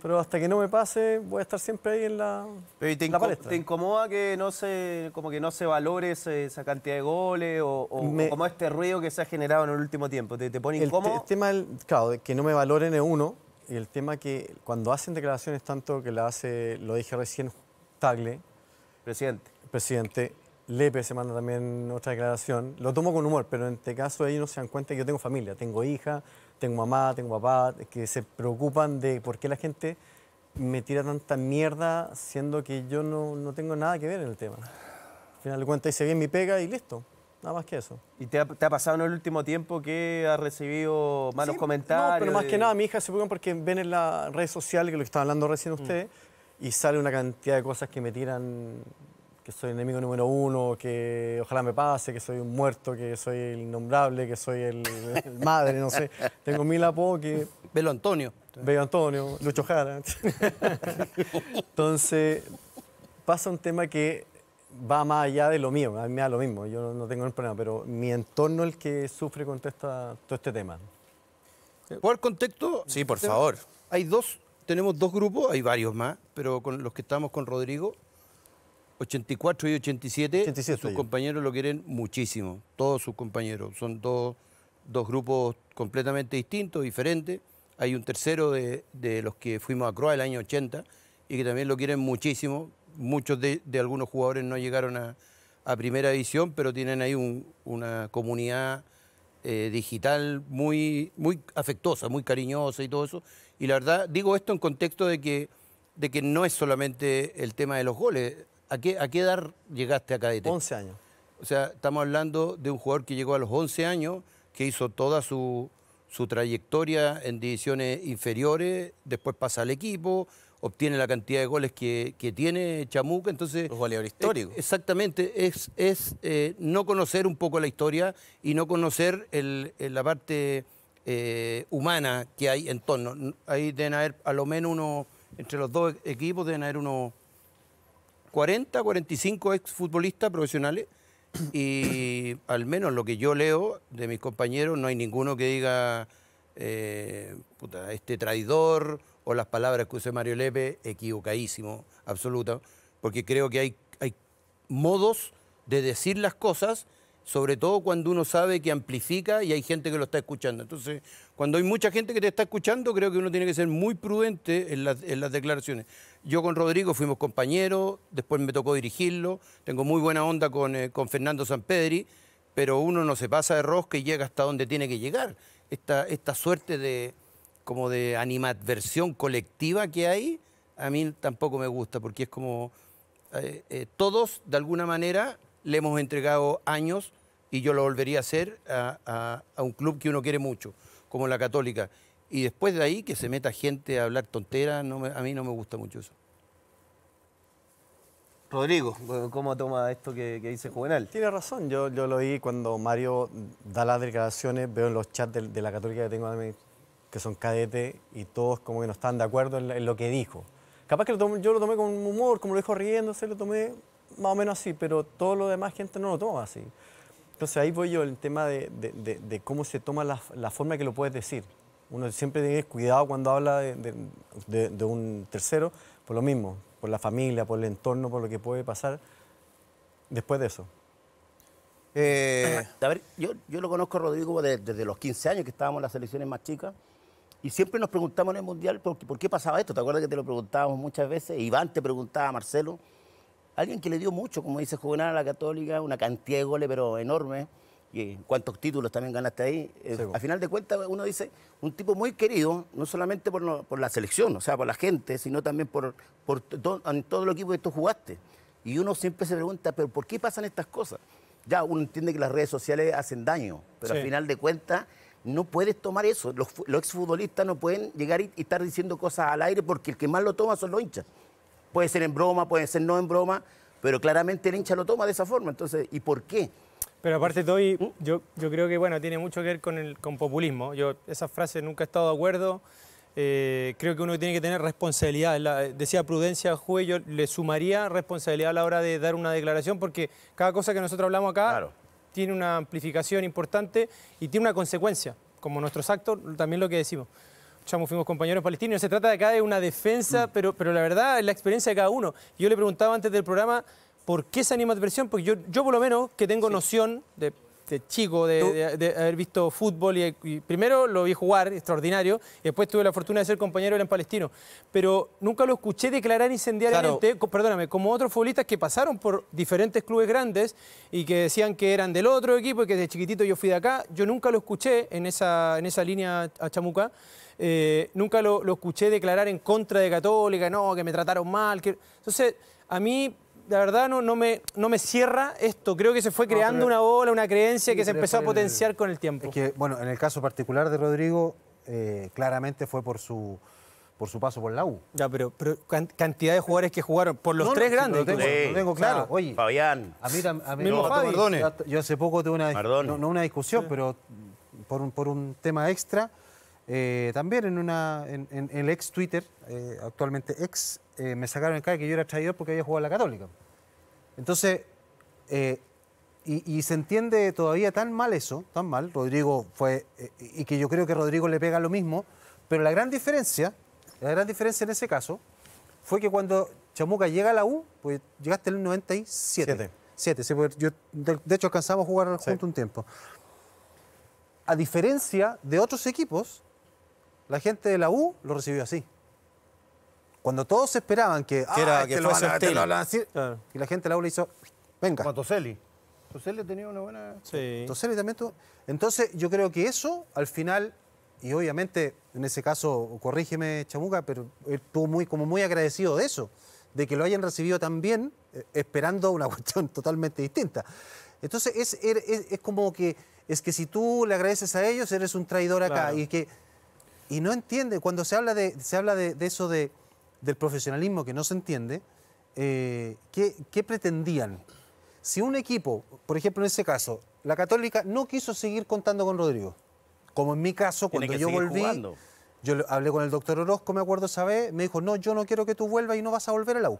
Pero hasta que no me pase, voy a estar siempre ahí en la, te, incomoda que no se, como que no se valore esa cantidad de goles o, como este ruido que se ha generado en el último tiempo? ¿Te, pone incómodo? El, tema, claro, de que no me valoren en uno, y el tema que cuando hacen declaraciones, tanto que la hace, lo dije recién, Tagle. Presidente. Presidente. Lepe se manda también otra declaración. Lo tomo con humor, pero en este caso ellos no se dan cuenta que yo tengo familia, tengo hija, tengo mamá, tengo papá, que se preocupan de por qué la gente me tira tanta mierda, siendo que yo no, no tengo nada que ver en el tema. Al final de cuentas hice bien mi pega y listo. Nada más que eso. ¿Y te ha, pasado en el último tiempo que has recibido malos comentarios? No, pero más que nada, mi hija se pone porque ven en las redes sociales que lo que estaba hablando recién mm. usted, y sale una cantidad de cosas que me tiran que soy el enemigo número uno, que ojalá me pase, que soy un muerto, que soy el innombrable, que soy el, madre, no sé. Tengo mil apodos que... Velo Antonio. Velo Antonio, Lucho Jara. Entonces, pasa un tema que va más allá de lo mío, a mí me da lo mismo, yo no tengo ningún problema, pero mi entorno es el que sufre con todo este tema. ¿Cuál contexto? Sí, por favor. Hay dos, tenemos dos grupos, hay varios más, pero con los que estamos con Rodrigo, 84 y 87, sus compañeros lo quieren muchísimo, todos sus compañeros, son dos, grupos completamente distintos, diferentes. Hay un tercero de, los que fuimos a Croa el año 80 y que también lo quieren muchísimo, muchos de, algunos jugadores no llegaron a, primera división, pero tienen ahí una comunidad eh, digital muy, muy afectuosa, muy cariñosa y todo eso. Y la verdad, digo esto en contexto de que, de que no es solamente el tema de los goles. ¿A qué, a qué edad llegaste a Cadete? 11 años. O sea, estamos hablando de un jugador que llegó a los 11 años, que hizo toda su, su trayectoria en divisiones inferiores, después pasa al equipo, obtiene la cantidad de goles que, tiene Chamuca, entonces... Un goleador histórico. Eh, exactamente, es, es eh, no conocer un poco la historia y no conocer la parte eh, humana que hay en torno. Ahí deben haber, a lo menos uno, entre los dos equipos deben haber unos 40, 45 exfutbolistas profesionales y al menos lo que yo leo de mis compañeros, no hay ninguno que diga, puta, este traidor o las palabras que usé Mario Lepe, equivocadísimo, absoluta porque creo que hay, hay modos de decir las cosas, sobre todo cuando uno sabe que amplifica y hay gente que lo está escuchando. Entonces, cuando hay mucha gente que te está escuchando, creo que uno tiene que ser muy prudente en las, declaraciones. Yo con Rodrigo fuimos compañeros, después me tocó dirigirlo, tengo muy buena onda con, eh, con Fernando Sanpedri, pero uno no se pasa de rosca y llega hasta donde tiene que llegar. Esta, esta suerte de, como de animadversión colectiva que hay, a mí tampoco me gusta, porque es como eh, eh, todos, de alguna manera, le hemos entregado años y yo lo volvería a hacer a, un club que uno quiere mucho, como la Católica. Y después de ahí, que se meta gente a hablar tontera a mí no me gusta mucho eso. Rodrigo, ¿cómo toma esto que, dice Juvenal? Tiene razón, yo, lo oí cuando Mario da las declaraciones, veo en los chats de, la Católica que tengo que son cadetes y todos como que no están de acuerdo en, lo que dijo. Capaz que yo lo tomé con humor, como lo dijo riéndose, lo tomé más o menos así, pero todo lo demás gente no lo toma así. Entonces ahí voy yo el tema de, cómo se toma la, forma que lo puedes decir. Uno siempre tiene cuidado cuando habla de, un tercero, por lo mismo, por la familia, por el entorno, por lo que puede pasar después de eso. Eh, a ver, yo, yo, lo conozco a Rodrigo desde, desde los 15 años que estábamos en las selecciones más chicas. Y siempre nos preguntamos en el Mundial por, qué pasaba esto. ¿Te acuerdas que te lo preguntábamos muchas veces? Iván te preguntaba, Marcelo, alguien que le dio mucho, como dice Juvenal a la Católica, una cantidad de goles, pero enorme. Y eh, cuántos títulos también ganaste ahí. Al eh, a final de cuentas, uno dice, un tipo muy querido, no solamente por, la selección, o sea, por la gente, sino también por, todo, el equipo que tú jugaste. Y uno siempre se pregunta, ¿pero por qué pasan estas cosas? Ya uno entiende que las redes sociales hacen daño, pero al final de cuentas no puedes tomar eso. Los, exfutbolistas no pueden llegar y, estar diciendo cosas al aire porque el que más lo toma son los hinchas. Puede ser en broma, puede ser no en broma, pero claramente el hincha lo toma de esa forma. Entonces, ¿y por qué? Pero aparte, de ¿Mm? yo, yo creo que bueno, tiene mucho que ver con, el, con populismo. Yo frase frase nunca he estado de acuerdo. Eh, creo que uno tiene que tener responsabilidad. decía Prudencia Jue, yo le sumaría responsabilidad a la hora de dar una declaración, porque cada cosa que nosotros hablamos acá claro tiene una amplificación importante y tiene una consecuencia, como nuestros actos, también lo que decimos. Chamo, fuimos compañeros palestinos, se trata de acá de una defensa, mm. pero, pero la verdad es la experiencia de cada uno. Yo le preguntaba antes del programa, ¿por qué esa animadversión? Porque yo, por lo menos, que tengo noción de este, chico de, haber visto fútbol y, primero lo vi jugar, extraordinario, y después tuve la fortuna de ser compañero en Palestino. Pero nunca lo escuché declarar incendiariamente, perdóname, como otros futbolistas que pasaron por diferentes clubes grandes y que decían que eran del otro equipo y que de chiquitito yo fui de acá. Yo nunca lo escuché en esa, en esa línea a Chamuca. Eh, nunca lo, escuché declarar en contra de Católica, no, que me trataron mal. Entonces, a mí la verdad no, me, no me cierra esto. Creo que se fue creando una bola, una creencia que se empezó a potenciar con el tiempo. bueno, en el caso particular de Rodrigo, eh, claramente fue por su por su paso por la U. Ya, pero, cantidad de jugadores que jugaron por los tres grandes. Lo tengo, claro. Ah, Fabián. A mí Yo hace poco tuve una, no, una discusión, pero por por un tema extra. Eh, también en, una, en, el ex Twitter, eh, actualmente ex, eh, me sacaron en cara que yo era traidor porque había jugado a la Católica. Entonces, y, se entiende todavía tan mal eso, tan mal. Rodrigo fue, y que yo creo que Rodrigo le pega lo mismo, pero la gran diferencia, la gran diferencia en ese caso, fue que cuando Chamuca llega a la U, pues llegaste en el 97. Siete. Pues, yo, de, hecho alcanzamos a jugar junto un tiempo. A diferencia de otros equipos, la gente de la U lo recibió así. Cuando todos esperaban que, era, y la gente de la U le hizo, venga. Como a Toselli. Toselli tenía una buena... Sí. Toselli también tuvo... Entonces, yo creo que eso, al final, y obviamente, en ese caso, corrígeme, Chamuca, pero él estuvo muy, como muy agradecido de eso, de que lo hayan recibido tan bien, eh, esperando una cuestión totalmente distinta. Entonces, er, es, es, como que, es que si tú le agradeces a ellos, eres un traidor acá, y que y no entiende. Cuando se habla de, se habla de, eso de, del profesionalismo que no se entiende, eh, ¿qué, pretendían? Si un equipo, por ejemplo en ese caso, la Católica no quiso seguir contando con Rodrigo, como en mi caso cuando yo volví, yo hablé con el doctor Orozco, me acuerdo esa me dijo, no, yo no quiero que tú vuelvas y no vas a volver a la U.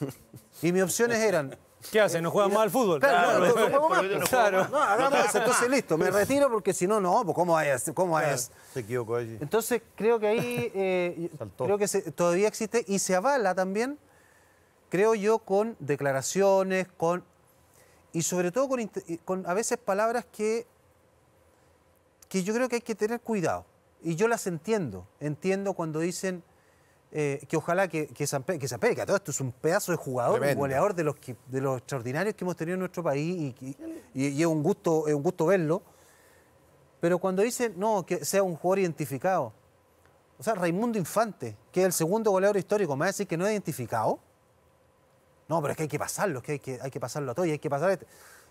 y mis opciones eran ¿Qué hacen? ¿No juegan mal al fútbol? Claro, No, no, no, entonces listo, me retiro porque si no, no, pues cómo hayas, cómo es? Se equivocó allí. Entonces creo que ahí, eh, creo que todavía existe y se avala también, creo yo, con declaraciones, con y sobre todo con, con a veces palabras que, que yo creo que hay que tener cuidado. Y yo las entiendo, entiendo cuando dicen eh, que ojalá que, que, San todo esto es un pedazo de jugador, goleador de los, de los extraordinarios que hemos tenido en nuestro país y, es, un gusto, un gusto verlo. Pero cuando dice no, que sea un jugador identificado, o sea, Raimundo Infante, que es el segundo goleador histórico, me va a decir que no es identificado. No, pero es que hay que pasarlo, es que hay que, hay que pasarlo a todo y hay que pasar. Este.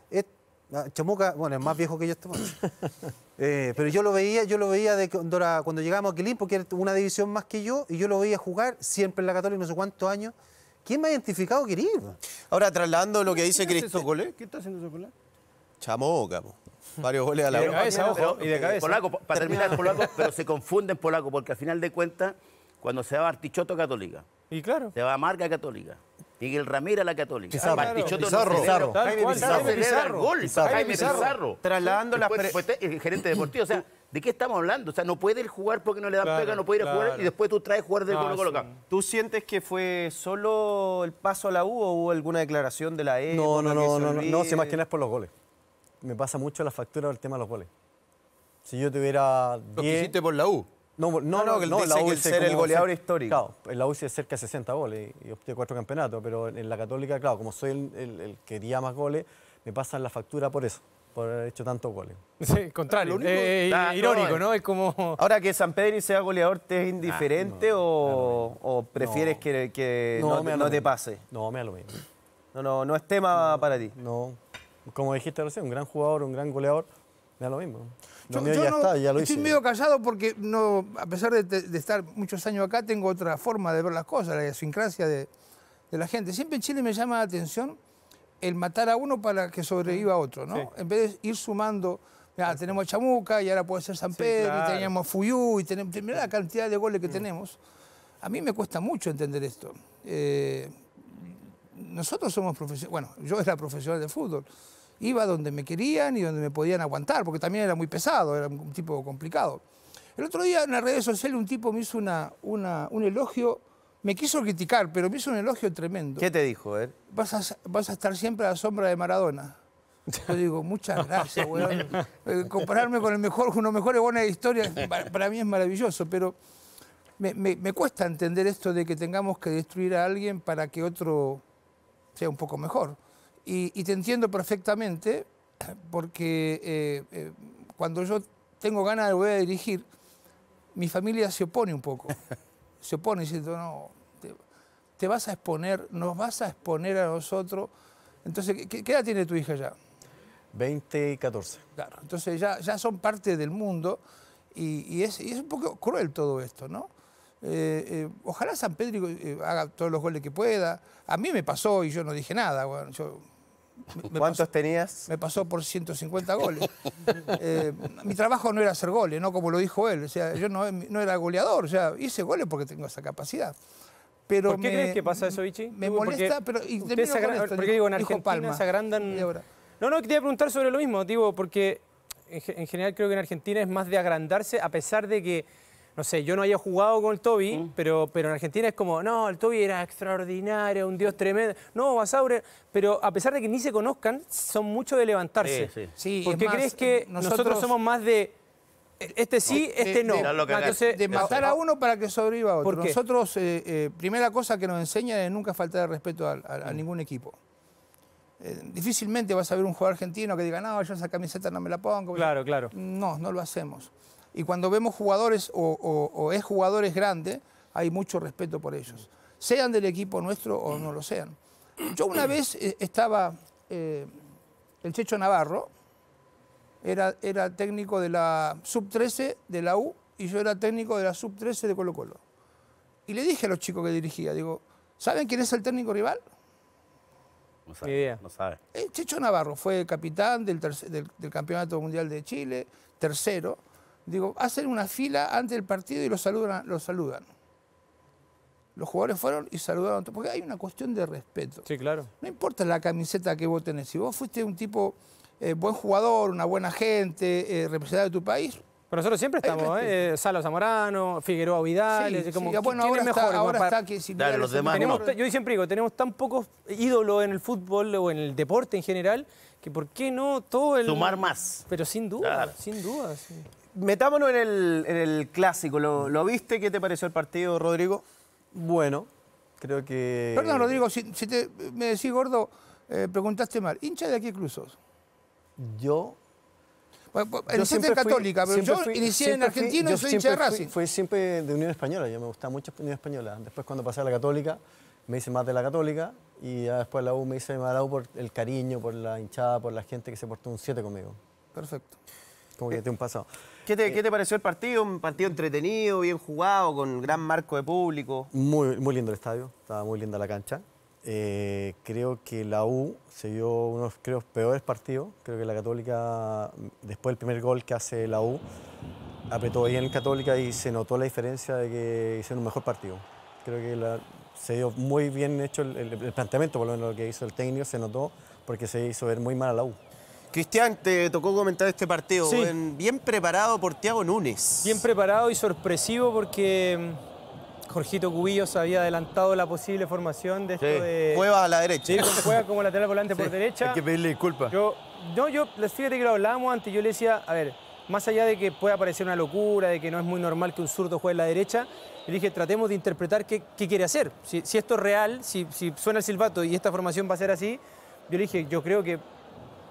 este ah, Chamuca, bueno, es más viejo que yo este Eh, pero yo lo veía, yo lo veía cuando, llegamos llegábamos a Quilín, porque era una división más que yo, y yo lo veía jugar siempre en la Católica, no sé cuántos años. ¿Quién me ha identificado, querido? Ahora, trasladando lo que dice Cristo ¿Qué, ¿Qué está haciendo Socolé? Chamoca, capo Varios goles a la de cabeza, ojo, y de eh, cabeza. Polaco, para terminar, polaco, pero se confunden polaco, porque al final de cuentas, cuando se va Artichoto Católica, y claro. se va a Marca Católica, y el Ramírez a la Católica. Pizarro. Pizarro. Pizarro. Jaime Pizarro. Jaime Pizarro. Jaime Pizarro. Trasladando la... el gerente deportivo, o sea... ¿De qué estamos hablando? O sea, no puede ir jugar porque no le dan pega, no puede ir a jugar y después tú traes jugar del no, Colo ¿Tú sientes que fue solo el paso a la U o hubo alguna declaración de la E? No, no, no, no, no, no, si más que nada es por los goles. Me pasa mucho la factura del tema de los goles. Si yo tuviera. ¿Lo hiciste por la U? No, no, no, la UCI ser el goleador histórico. Claro, en la UCI es cerca de 60 goles y obtuve cuatro campeonatos, pero en la Católica, claro, como soy el, que día más goles, me pasan la factura por eso, por haber hecho tantos goles. Sí, contrario, eh, ah, irónico, eh. ¿no? Es como... Ahora que San Pedro sea goleador, ¿te es ah, indiferente o, prefieres que, no, te pase? No, me da No, no, no es tema para ti. No, como dijiste recién, un gran jugador, un gran goleador, me lo mismo. yo, ya estoy medio callado porque no, a pesar de, estar muchos años acá, tengo otra forma de ver las cosas, la idiosincrasia de, la gente. Siempre en Chile me llama la atención el matar a uno para que sobreviva a otro, ¿no? En vez de ir sumando, ya tenemos Chamuca y ahora puede ser San Pedro, y teníamos Fuyú, y tenemos, la cantidad de goles que mm. tenemos. A mí me cuesta mucho entender esto. Eh, nosotros somos profesionales, bueno, yo era profesional de fútbol Iba donde me querían y donde me podían aguantar, porque también era muy pesado, era un tipo complicado. El otro día en las redes sociales un tipo me hizo una, un elogio, me quiso criticar, pero me hizo un elogio tremendo. ¿Qué te dijo eh? Vas a, vas a estar siempre a la sombra de Maradona. Yo digo, muchas gracias, eh, Compararme con el mejor, uno mejor buena historia, para mí es maravilloso, pero me, cuesta entender esto de que tengamos que destruir a alguien para que otro sea un poco mejor. Y, te entiendo perfectamente porque eh, eh, cuando yo tengo ganas de volver a dirigir, mi familia se opone un poco. se opone diciendo, no, te, vas a exponer, nos vas a exponer a nosotros. Entonces, ¿qué, edad tiene tu hija ya? 20 y 14. Claro, entonces ya, ya son parte del mundo y, es, un poco cruel todo esto, ¿no? Eh, ojalá San Pedro haga todos los goles que pueda. A mí me pasó y yo no dije nada. Bueno, yo ¿Cuántos tenías? Me pasó por 150 goles. Eh, mi trabajo no era hacer goles, no como lo dijo él. O sea, yo no, era goleador, o sea, hice goles porque tengo esa capacidad. ¿Por qué crees que pasa eso, Vichy? Me molesta, pero... Y esto, porque digo, en Argentina se agrandan... No, no, quería preguntar sobre lo mismo, digo, porque en general creo que en Argentina es más de agrandarse, a pesar de que no sé, yo no haya jugado con el Toby, mm. pero, pero en Argentina es como, no, el Toby era extraordinario, un dios tremendo. No, Basaure, pero a pesar de que ni se conozcan, son mucho de levantarse. Sí, sí. ¿Por qué crees que eh, nosotros... somos más de eh, este sí, este eh, no. De, matar a uno para que sobreviva a otro. Nosotros, primera cosa que nos enseña es nunca faltar de respeto a, mm. ningún equipo. difícilmente vas a ver un jugador argentino que diga, no, yo esa camiseta no me la pongo. Claro, claro. No, no lo hacemos. Y cuando vemos jugadores o, es jugadores grandes, hay mucho respeto por ellos, sean del equipo nuestro o no lo sean. Yo una vez eh, estaba, eh, el Checho Navarro, era, técnico de la sub-13 de la U y yo era técnico de la sub-13 de Colo Colo. Y le dije a los chicos que dirigía, digo, ¿saben quién es el técnico rival? No sabe. Eh, Checho Navarro fue capitán del, Campeonato Mundial de Chile, tercero, Digo, hacen una fila antes del partido y los saludan. Los, saludan. los jugadores fueron y saludaron. Porque hay una cuestión de respeto. Sí, claro. No importa la camiseta que vos tenés. Si vos fuiste un tipo eh, buen jugador, una buena gente, eh, representante de tu país, pero nosotros siempre estamos, ¿eh? Salas Zamorano, Figueroa Vidal, sí, sí. bueno, ahora Está, ahora si Yo siempre digo, tenemos tan pocos ídolos en el fútbol o en el deporte en general, que por qué no todo el... Sumar más. Pero sin duda, sin duda. Sí metámonos en el, en el clásico. ¿Lo, viste? ¿Qué te pareció el partido, Rodrigo? Bueno, creo que... Perdón, Rodrigo, si, me decís gordo, eh, preguntaste mal. ¿Hincha de aquí cruzos? Yo bueno, pues, yo siempre católica, pero yo inicié en Argentina y soy hincha de Racing. Fue siempre de Unión Española, yo me gustaba mucho Unión Española. Después cuando pasé a la católica, me hice más de la católica y después la U me hice más de la U por el cariño, por la hinchada, por la gente que se portó un 7 conmigo. Perfecto. Como que eh, te un pasado. Eh, ¿Qué te, pareció el partido? Un partido entretenido, bien jugado, con gran marco de público. Muy, muy lindo el estadio, estaba muy linda la cancha. Eh, creo que la U se dio unos creo, peores partidos. Creo que la Católica, después del primer gol que hace la U, apretó bien la Católica y se notó la diferencia de que hicieron un mejor partido. Creo que se dio muy bien hecho el, el, planteamiento, por lo menos lo que hizo el técnico, se notó porque se hizo ver muy mal a la U. Cristian, te tocó comentar este partido. Bien preparado por Tiago Núñez. Bien preparado y sorpresivo porque mm, Jorgito Cubillos había adelantado la posible formación de esto de... juega a la derecha. Sí, pues, como lateral volante por derecha. Hay que pedirle disculpas. no, yo, fíjate que lo hablábamos antes, yo le decía, a ver, más allá de que pueda parecer una locura, de que no es muy normal que un zurdo juegue a la derecha, le dije, tratemos de interpretar qué, quiere hacer. Si, esto es real, si, si suena el silbato y esta formación va a ser así, yo le dije, yo creo que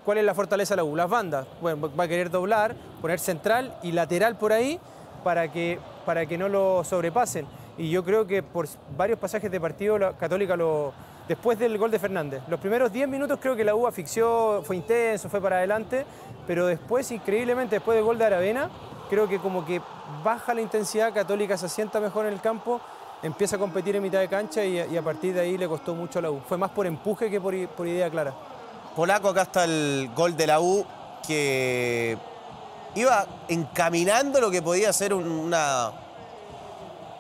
¿Cuál es la fortaleza de la U? Las bandas. Bueno, va a querer doblar, poner central y lateral por ahí para que, para que no lo sobrepasen. Y yo creo que por varios pasajes de partido Católica lo, después del gol de Fernández. Los primeros 10 minutos creo que la U afixió fue intenso, fue para adelante, pero después, increíblemente, después del gol de Aravena, creo que como que baja la intensidad, Católica se asienta mejor en el campo, empieza a competir en mitad de cancha y, a partir de ahí le costó mucho a la U. Fue más por empuje que por idea clara. Polaco, acá está el gol de la U que iba encaminando lo que podía ser una,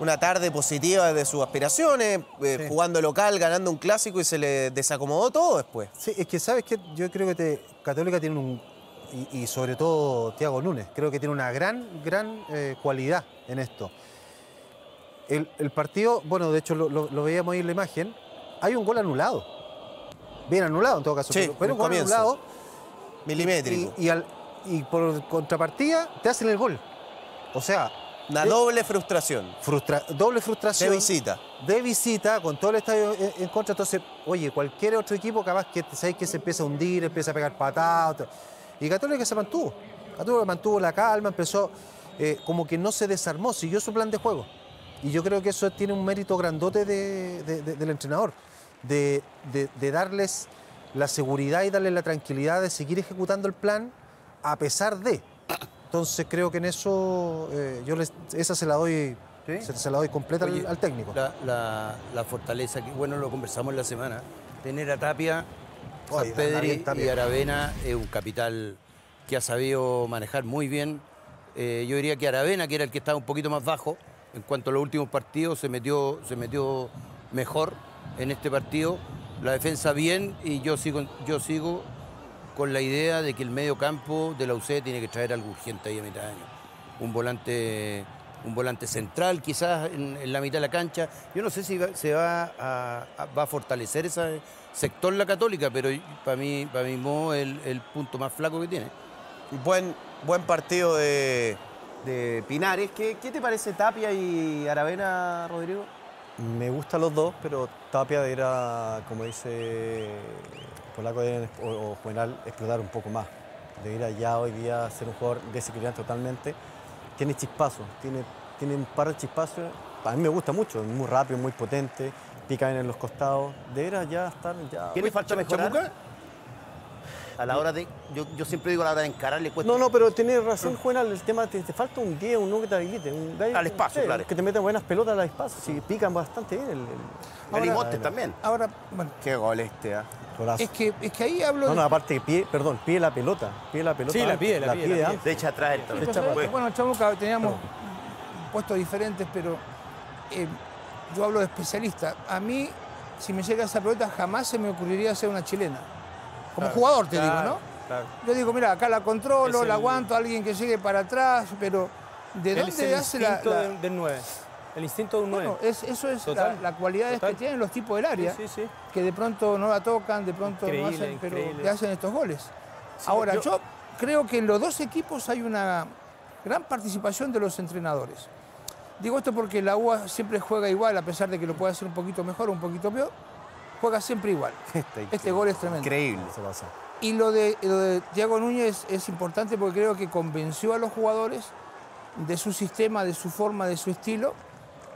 una tarde positiva de sus aspiraciones, eh, jugando local, ganando un clásico y se le desacomodó todo después. Sí, es que sabes que yo creo que Católica tiene un, y, sobre todo Tiago Núñez, creo que tiene una gran, gran eh, cualidad en esto. El, partido, bueno, de hecho lo, lo veíamos ahí en la imagen, hay un gol anulado bien anulado en todo caso, pero, un anulado. Milimétrico. Y, por contrapartida te hacen el gol. O sea. Una doble frustración. doble frustración. De visita. De visita, con todo el estadio en, contra. Entonces, oye, cualquier otro equipo capaz que que se empieza a hundir, empieza a pegar patadas. Y Católica se mantuvo. Católica mantuvo la calma, empezó. Eh, como que no se desarmó, siguió su plan de juego. Y yo creo que eso tiene un mérito grandote del entrenador de, darles la seguridad y darles la tranquilidad de seguir ejecutando el plan a pesar de. Entonces creo que en eso eh, yo esa se la doy se, la doy completa al, técnico. La, fortaleza, bueno, lo conversamos en la semana, tener a Tapia, a San Pedri y Aravena es un capital que ha sabido manejar muy bien. Eh, yo diría que Aravena, que era el que estaba un poquito más bajo, en cuanto a los últimos partidos se metió, se metió mejor en este partido. La defensa bien y yo sigo, yo sigo con la idea de que el medio campo de la UCE tiene que traer algo urgente ahí a mitad de año. Un volante, un volante central quizás en, la mitad de la cancha. Yo no sé si se va a, fortalecer ese sector la católica, pero para mí, para mí el, punto más flaco que tiene. Buen, buen partido de, Pinares. ¿Qué, ¿Qué, te parece Tapia y Aravena, Rodrigo? Me gustan los dos, pero Tapia era, como dice Polaco, o, Juvenal, explotar un poco más. De ir allá hoy día ser un jugador desequilibrante totalmente. Tiene chispazos, tiene, tiene un par de chispazos. A mí me gusta mucho, es muy rápido, muy potente, pica bien en los costados. De ir estar ya... ¿Quién le falta mejorar? a la hora de, yo, yo, siempre digo a la hora de encarar cuesta. No, no, pero tienes razón, Juan, el tema, te, te falta un 10, un no que te habilite. Un, al espacio, claro. Que te metan buenas pelotas al espacio, si sí, pican bastante bien. El, el, también. Ahora, bueno, qué gol este, ¿ah? Es que, es que ahí hablo. No, no, aparte pie, perdón, pie la pelota. Pie la pelota. Sí, la pie, la, la pie. de echa atrás el sí, Bueno, Chabuca teníamos puestos diferentes, pero eh, yo hablo de especialista. A mí, si me llega esa pelota, jamás se me ocurriría hacer una chilena. Como jugador te digo, ¿no? Yo digo, mira, acá la controlo, la aguanto, alguien que llegue para atrás, pero ¿de dónde el hace la, Del, del 9. El instinto de un 9. Bueno, eso es la, cualidad que tienen los tipos del área, que de pronto no la tocan, de pronto no hacen, pero te hacen estos goles. Ahora, yo... creo que en los dos equipos hay una gran participación de los entrenadores. Digo esto porque la UA siempre juega igual, a pesar de que lo puede hacer un poquito mejor o un poquito peor juega siempre igual. este, este gol es tremendo. Increíble. Y lo de, lo de Diego Núñez es importante porque creo que convenció a los jugadores de su sistema, de su forma, de su estilo.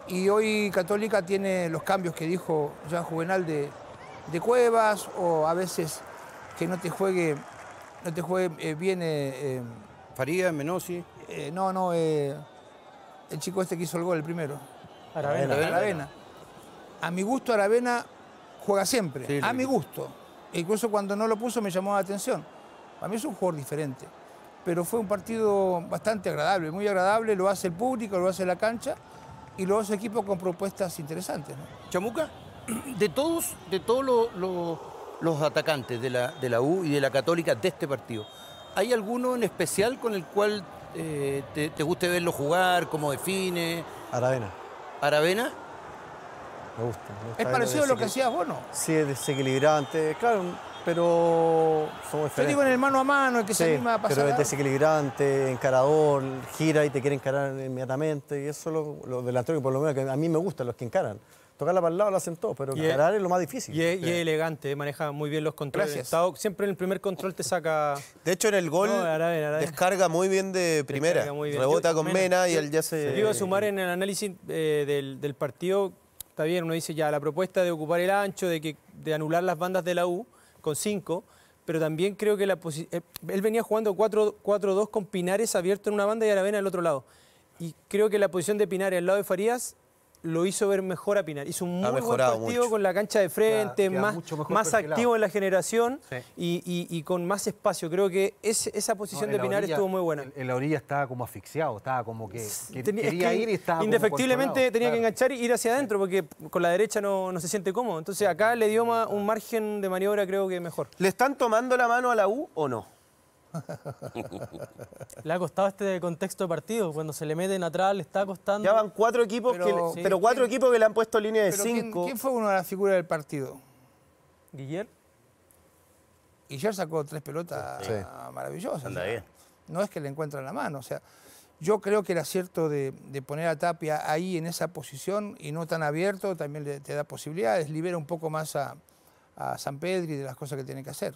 Y hoy Católica tiene los cambios que dijo ya Juvenal de, Cuevas o a veces que no te juegue, no te juegue eh, bien. Farías eh, eh, Faría, Menosi. no, no, el chico este que hizo el gol, el primero. Aravena. A mi gusto, Aravena juega siempre, a mi gusto. E incluso cuando no lo puso me llamó la atención. A mí es un jugador diferente. Pero fue un partido bastante agradable, muy agradable, lo hace el público, lo hace la cancha y lo hace equipos equipo con propuestas interesantes. Chamuca, de todos, de todos los atacantes de la, de la U y de la Católica de este partido, ¿hay alguno en especial con el cual eh, te, te guste verlo jugar, cómo define? Aravena. ¿Aravena? gusta. ¿Es parecido a lo que hacías vos, no? Sí, es desequilibrante, claro, pero somos Yo digo en el mano a mano, que se a pasar. Pero es desequilibrante, encarador, gira y te quiere encarar inmediatamente. Y eso lo, lo la que por lo menos que a mí me gustan, los que encaran. Tocarla para el lado lo hacen todos, pero encarar es, lo más difícil. Y es, elegante, eh, maneja muy bien los controles. siempre en el primer control te saca. De hecho, en el gol descarga muy bien de primera. Rebota con Mena, y él ya se. iba a sumar en el análisis eh, del partido está bien, uno dice ya, la propuesta de ocupar el ancho, de, que, de anular las bandas de la U con 5, pero también creo que la eh, él venía jugando 4-2 con Pinares abierto en una banda y Aravena al otro lado. Y creo que la posición de Pinares al lado de Farías lo hizo ver mejor a Pinar. Hizo un muy buen partido con la cancha de frente, más, más activo en la generación y, con más espacio. Creo que esa posición de Pinar estuvo muy buena. En, la orilla estaba como asfixiado, estaba como que, quería ir y estaba Indefectiblemente tenía que enganchar y ir hacia adentro porque con la derecha no, se siente cómodo. Entonces acá le dio un margen de maniobra creo que mejor. ¿Le están tomando la mano a la U o no? le ha costado este contexto de partido. Cuando se le meten atrás, le está costando. Ya van cuatro equipos, pero, cuatro equipos que le han puesto línea de cinco. ¿quién, fue una de las figuras del partido? Guillermo. Guiller sacó tres pelotas maravillosas. No es que le encuentran la mano. O sea, yo creo que el acierto de, poner a Tapia ahí en esa posición y no tan abierto también le, te da posibilidades. Libera un poco más a, a San Pedro de las cosas que tiene que hacer.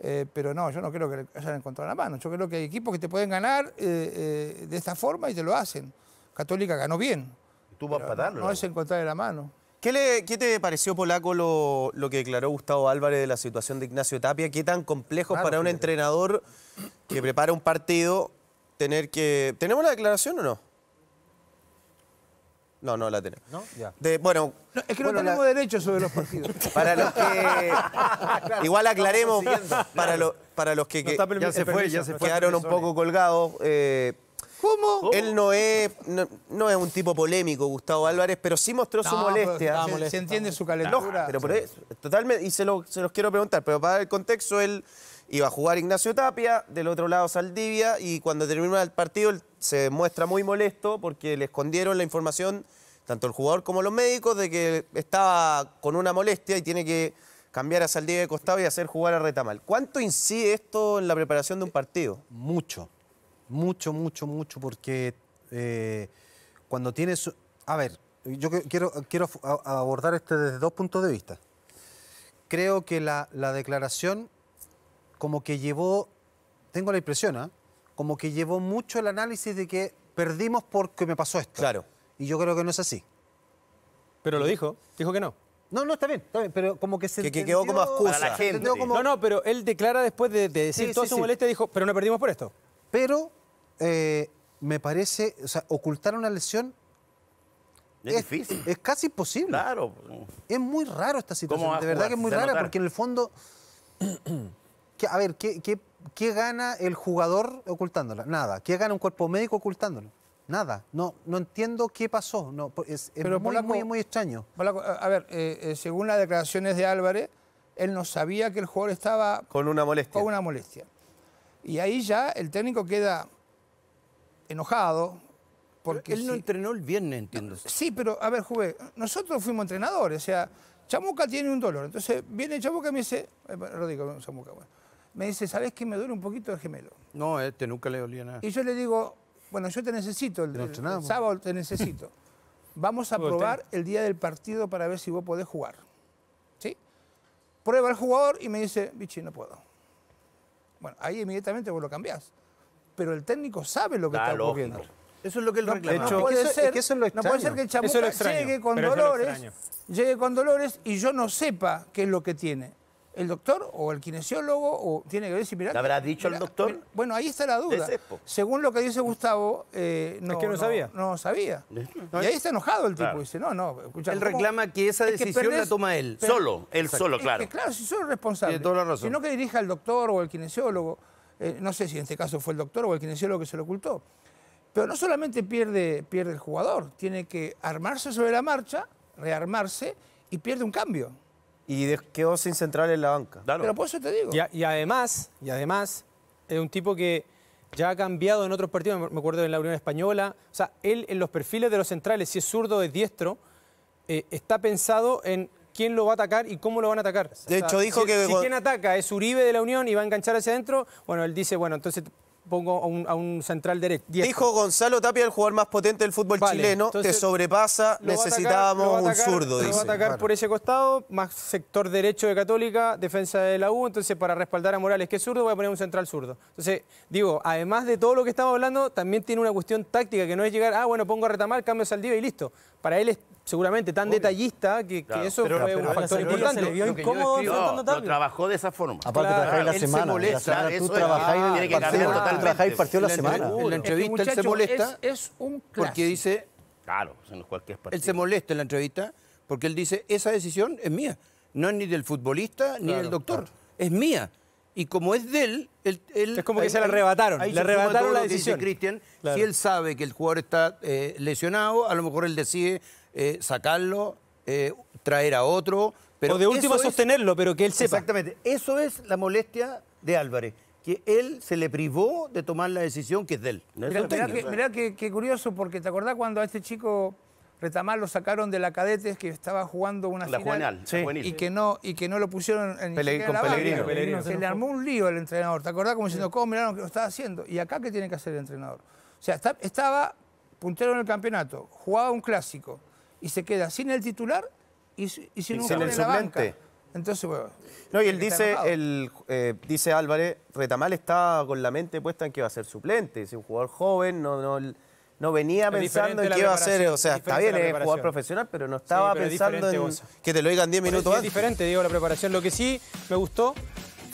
Eh, pero no, yo no creo que hayan encontrado la mano. Yo creo que hay equipos que te pueden ganar eh, eh, de esta forma y te lo hacen. Católica ganó bien. Tú vas para No, no es encontrar la mano. ¿Qué, ¿Qué, te pareció, Polaco, lo, lo, que declaró Gustavo Álvarez de la situación de Ignacio Tapia? ¿Qué tan complejo para un entrenador que prepara un partido tener que... ¿Tenemos la declaración o no? No, no la tenemos. ¿No? Ya. bueno, es que no tenemos derecho sobre los partidos. para los que. Igual aclaremos. Para, los que, ya se fue, ya se fue, quedaron un poco colgados. Eh, él no es, un tipo polémico, Gustavo Álvarez, pero sí mostró su molestia. Se, entiende su calentura. Ah, pero totalmente, y se, lo, los quiero preguntar, pero para el contexto, él iba a jugar Ignacio Tapia, del otro lado Saldivia, y cuando terminó el partido se muestra muy molesto porque le escondieron la información, tanto el jugador como los médicos, de que estaba con una molestia y tiene que cambiar a Saldivia de costado y hacer jugar a Retamal. ¿Cuánto incide esto en la preparación de un partido? Mucho mucho, mucho, mucho, porque eh, cuando tienes... A ver, yo quiero, quiero abordar este desde dos puntos de vista. Creo que la, declaración como que llevó, tengo la impresión, ¿eh? como que llevó mucho el análisis de que perdimos porque me pasó esto. Claro. Y yo creo que no es así. Pero lo dijo, dijo que no. No, no, está bien, está bien, pero como que se. Que, que quedó como excusa. la gente. No, no, pero él declara después de, decir todo toda su molestia, dijo, pero no perdimos por esto. Pero eh, me parece, o sea, ocultar una lesión es, difícil. Es casi imposible. Claro. Es muy raro esta situación. De verdad que es muy rara, porque en el fondo. a ver, ¿qué, ¿qué, gana el jugador ocultándola? Nada. ¿Qué gana un cuerpo médico ocultándola? Nada. No, no entiendo qué pasó. No, es, es muy, muy, extraño. a ver, eh, eh, según las declaraciones de Álvarez, él no sabía que el jugador estaba. Con una molestia. Con una molestia. Y ahí ya el técnico queda enojado. Porque él no entrenó el viernes, entiendo. Sí, pero a ver, Juve, nosotros fuimos entrenadores, o sea, Chamuca tiene un dolor. Entonces viene Chamuca y me dice, eh, Rodrigo, Chamuca, me dice, ¿sabes que me duele un poquito el gemelo? No, este nunca le dolía nada. Y yo le digo, bueno, yo te necesito, el, el sábado te necesito. Vamos a probar el día del partido para ver si vos podés jugar. ¿Sí? Prueba el jugador y me dice, bichi, no puedo. Bueno, ahí inmediatamente vos lo cambiás pero el técnico sabe lo que está, ocurriendo. Eso es lo que él reclama. no, puede ser, que el Chamuca llegue con dolores, llegue con dolores y yo no sepa qué es lo que tiene. El doctor o el kinesiólogo o tiene que decir, mira. ¿Le habrá dicho al doctor? Eh, bueno, ahí está la duda. Según lo que dice Gustavo, eh, no, es que no, sabía. No, sabía. y ahí está enojado el tipo. Dice, no, no. Escucha, él reclama que esa decisión la toma él. Solo, él solo, claro. claro, si solo responsable. Tiene Si no que dirija al doctor o el kinesiólogo. Eh, no sé si en este caso fue el doctor o el kinesiólogo que se lo ocultó. Pero no solamente pierde, pierde el jugador, tiene que armarse sobre la marcha, rearmarse y pierde un cambio. Y quedó sin central en la banca. Pero por eso te digo. Y, además, y además, es un tipo que ya ha cambiado en otros partidos, me acuerdo en la Unión Española. O sea, él en los perfiles de los centrales, si es zurdo o es diestro, eh, está pensado en quién lo va a atacar y cómo lo van a atacar. De hecho, dijo que... Si quien ataca es Uribe de la Unión y va a enganchar hacia adentro, bueno, él dice, bueno, entonces pongo a un, central derecho. Dijo Gonzalo Tapia, el jugador más potente del fútbol chileno, te sobrepasa, necesitábamos un zurdo, dice. a atacar, por ese costado, más sector derecho de Católica, defensa de la U, entonces para respaldar a Morales, que es zurdo, voy a poner un central zurdo. Entonces, digo, además de todo lo que estamos hablando, también tiene una cuestión táctica, que no es llegar, ah, bueno, pongo a retamar, cambio a Saldivia y listo. Para él es seguramente tan detallista que, eso fue un factor importante. vio incómodo trabajó de esa forma. Aparte, claro, trabajáis la semana. Se molesta, la tú trabajáis, tiene partido, la, semana. En la entrevista él se molesta. Es, un Porque dice. Claro, en cualquier partido. Él se molesta en la entrevista porque él dice: esa decisión es mía. No es ni del futbolista ni del doctor. Es mía. Y como es de él, él, es como que se le arrebataron. le arrebataron la decisión. si él sabe que el jugador está eh, lesionado, a lo mejor él decide eh, sacarlo, eh, traer a otro. Pero o de último sostenerlo, pero que él sepa. Exactamente. Eso es la molestia de Álvarez que él se le privó de tomar la decisión que es de él. Mirá, que, curioso, porque ¿te acordás cuando a este chico Retamar lo sacaron de la cadetes que estaba jugando una la final? Y que no, y que no lo pusieron en el con la Se le armó un lío al entrenador. ¿Te acordás? Como diciendo, ¿cómo? miraron que lo estaba haciendo. ¿Y acá qué tiene que hacer el entrenador? O sea, estaba puntero en el campeonato, jugaba un clásico, y se queda sin el titular y, sin, un jugador el en Entonces, No, y él dice, el, eh, dice Álvarez, Retamal estaba con la mente puesta en que va a ser suplente, es un jugador joven, no, no, venía pensando en qué iba a ser, o sea, está bien, es jugador profesional, pero no estaba pensando en que te lo digan 10 minutos antes. Es diferente, digo, la preparación. Lo que sí me gustó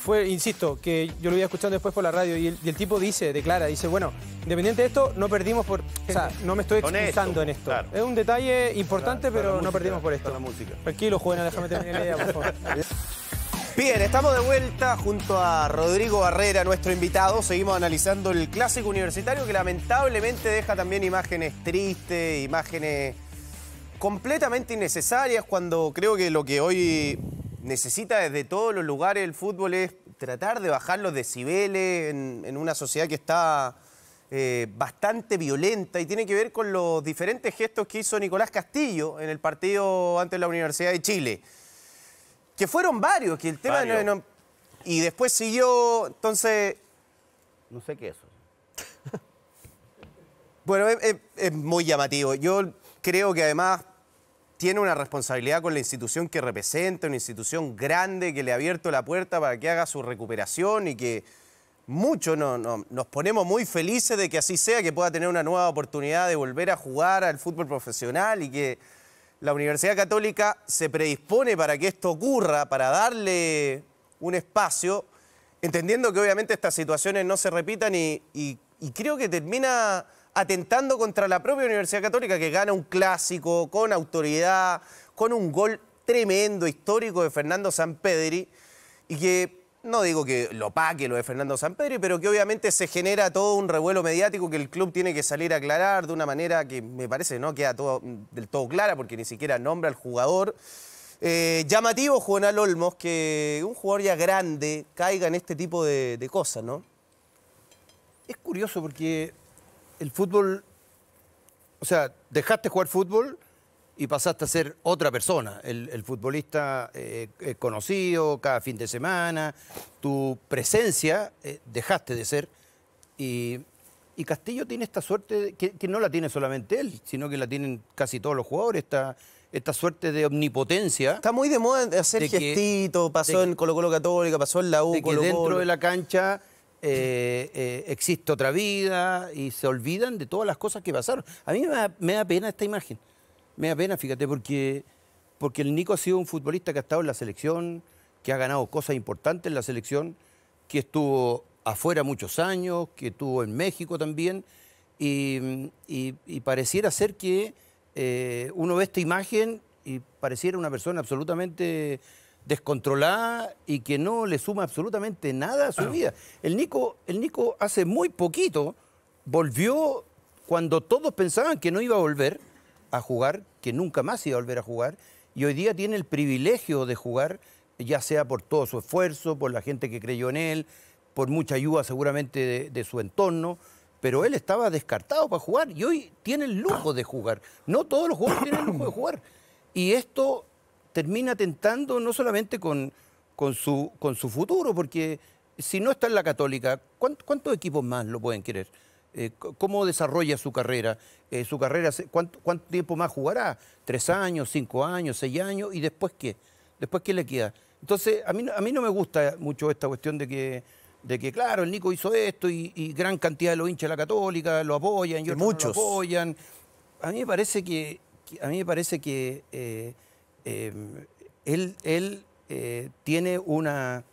fue, insisto, que yo lo había escuchando después por la radio y el, tipo dice, declara, dice, bueno, independiente de esto, no perdimos por... O sea, no me estoy excusando en esto. Es un detalle importante, pero no perdimos por esto. La música. Tranquilo, Juana, déjame terminar la idea, por favor. Bien, estamos de vuelta junto a Rodrigo Barrera, nuestro invitado. Seguimos analizando el clásico universitario que lamentablemente deja también imágenes tristes, imágenes completamente innecesarias cuando creo que lo que hoy necesita desde todos los lugares el fútbol es tratar de bajar los decibeles en, una sociedad que está eh, bastante violenta y tiene que ver con los diferentes gestos que hizo Nicolás Castillo en el partido ante la Universidad de Chile. Que fueron varios, que el tema... No, y después siguió, entonces... No sé qué es eso. bueno, es muy llamativo. Yo creo que además tiene una responsabilidad con la institución que representa, una institución grande que le ha abierto la puerta para que haga su recuperación y que mucho no, nos ponemos muy felices de que así sea, que pueda tener una nueva oportunidad de volver a jugar al fútbol profesional y que la Universidad Católica se predispone para que esto ocurra, para darle un espacio, entendiendo que obviamente estas situaciones no se repitan y creo que termina atentando contra la propia Universidad Católica que gana un clásico con autoridad, con un gol tremendo, histórico de Fernando Pedri y que no digo que lo paque lo de Fernando Pedri, pero que obviamente se genera todo un revuelo mediático que el club tiene que salir a aclarar de una manera que me parece no queda del todo clara porque ni siquiera nombra al jugador. Eh, llamativo Juvenal Olmos que un jugador ya grande caiga en este tipo de cosas, ¿no? Es curioso porque el fútbol, o sea, dejaste jugar fútbol y pasaste a ser otra persona, el, futbolista eh, conocido cada fin de semana, tu presencia eh, dejaste de ser y, Castillo tiene esta suerte que, no la tiene solamente él, sino que la tienen casi todos los jugadores, esta, esta suerte de omnipotencia. Está muy de moda hacer de gestito, pasó en Colo Colo Católica, pasó en la U. De que dentro de la cancha eh, eh, existe otra vida y se olvidan de todas las cosas que pasaron. A mí me da, pena esta imagen, me da pena, fíjate, porque, porque el Nico ha sido un futbolista que ha estado en la selección, que ha ganado cosas importantes en la selección, que estuvo afuera muchos años, que estuvo en México también, y, pareciera ser que eh, uno ve esta imagen y pareciera una persona absolutamente descontrolada y que no le suma absolutamente nada a su vida. El Nico, hace muy poquito volvió cuando todos pensaban que no iba a volver a jugar, que nunca más iba a volver a jugar, y hoy día tiene el privilegio de jugar, ya sea por todo su esfuerzo, por la gente que creyó en él, por mucha ayuda seguramente de, de su entorno, pero él estaba descartado para jugar y hoy tiene el lujo de jugar. No todos los jugadores tienen el lujo de jugar. Y esto termina tentando no solamente con, con, su, con su futuro, porque si no está en la Católica, ¿cuántos equipos más lo pueden querer? Eh, ¿Cómo desarrolla su carrera? Eh, ¿Su carrera cuánto, cuánto, tiempo más jugará? ¿Tres años, cinco años, seis años? ¿Y después qué? ¿Después qué le queda? Entonces, a mí, a mí no me gusta mucho esta cuestión de que, de que claro, el Nico hizo esto y, gran cantidad de los hinchas de la Católica lo apoyan, y otros muchos. lo apoyan. A mí me parece que, a mí me parece que eh, Em, él, eh, tiene, una,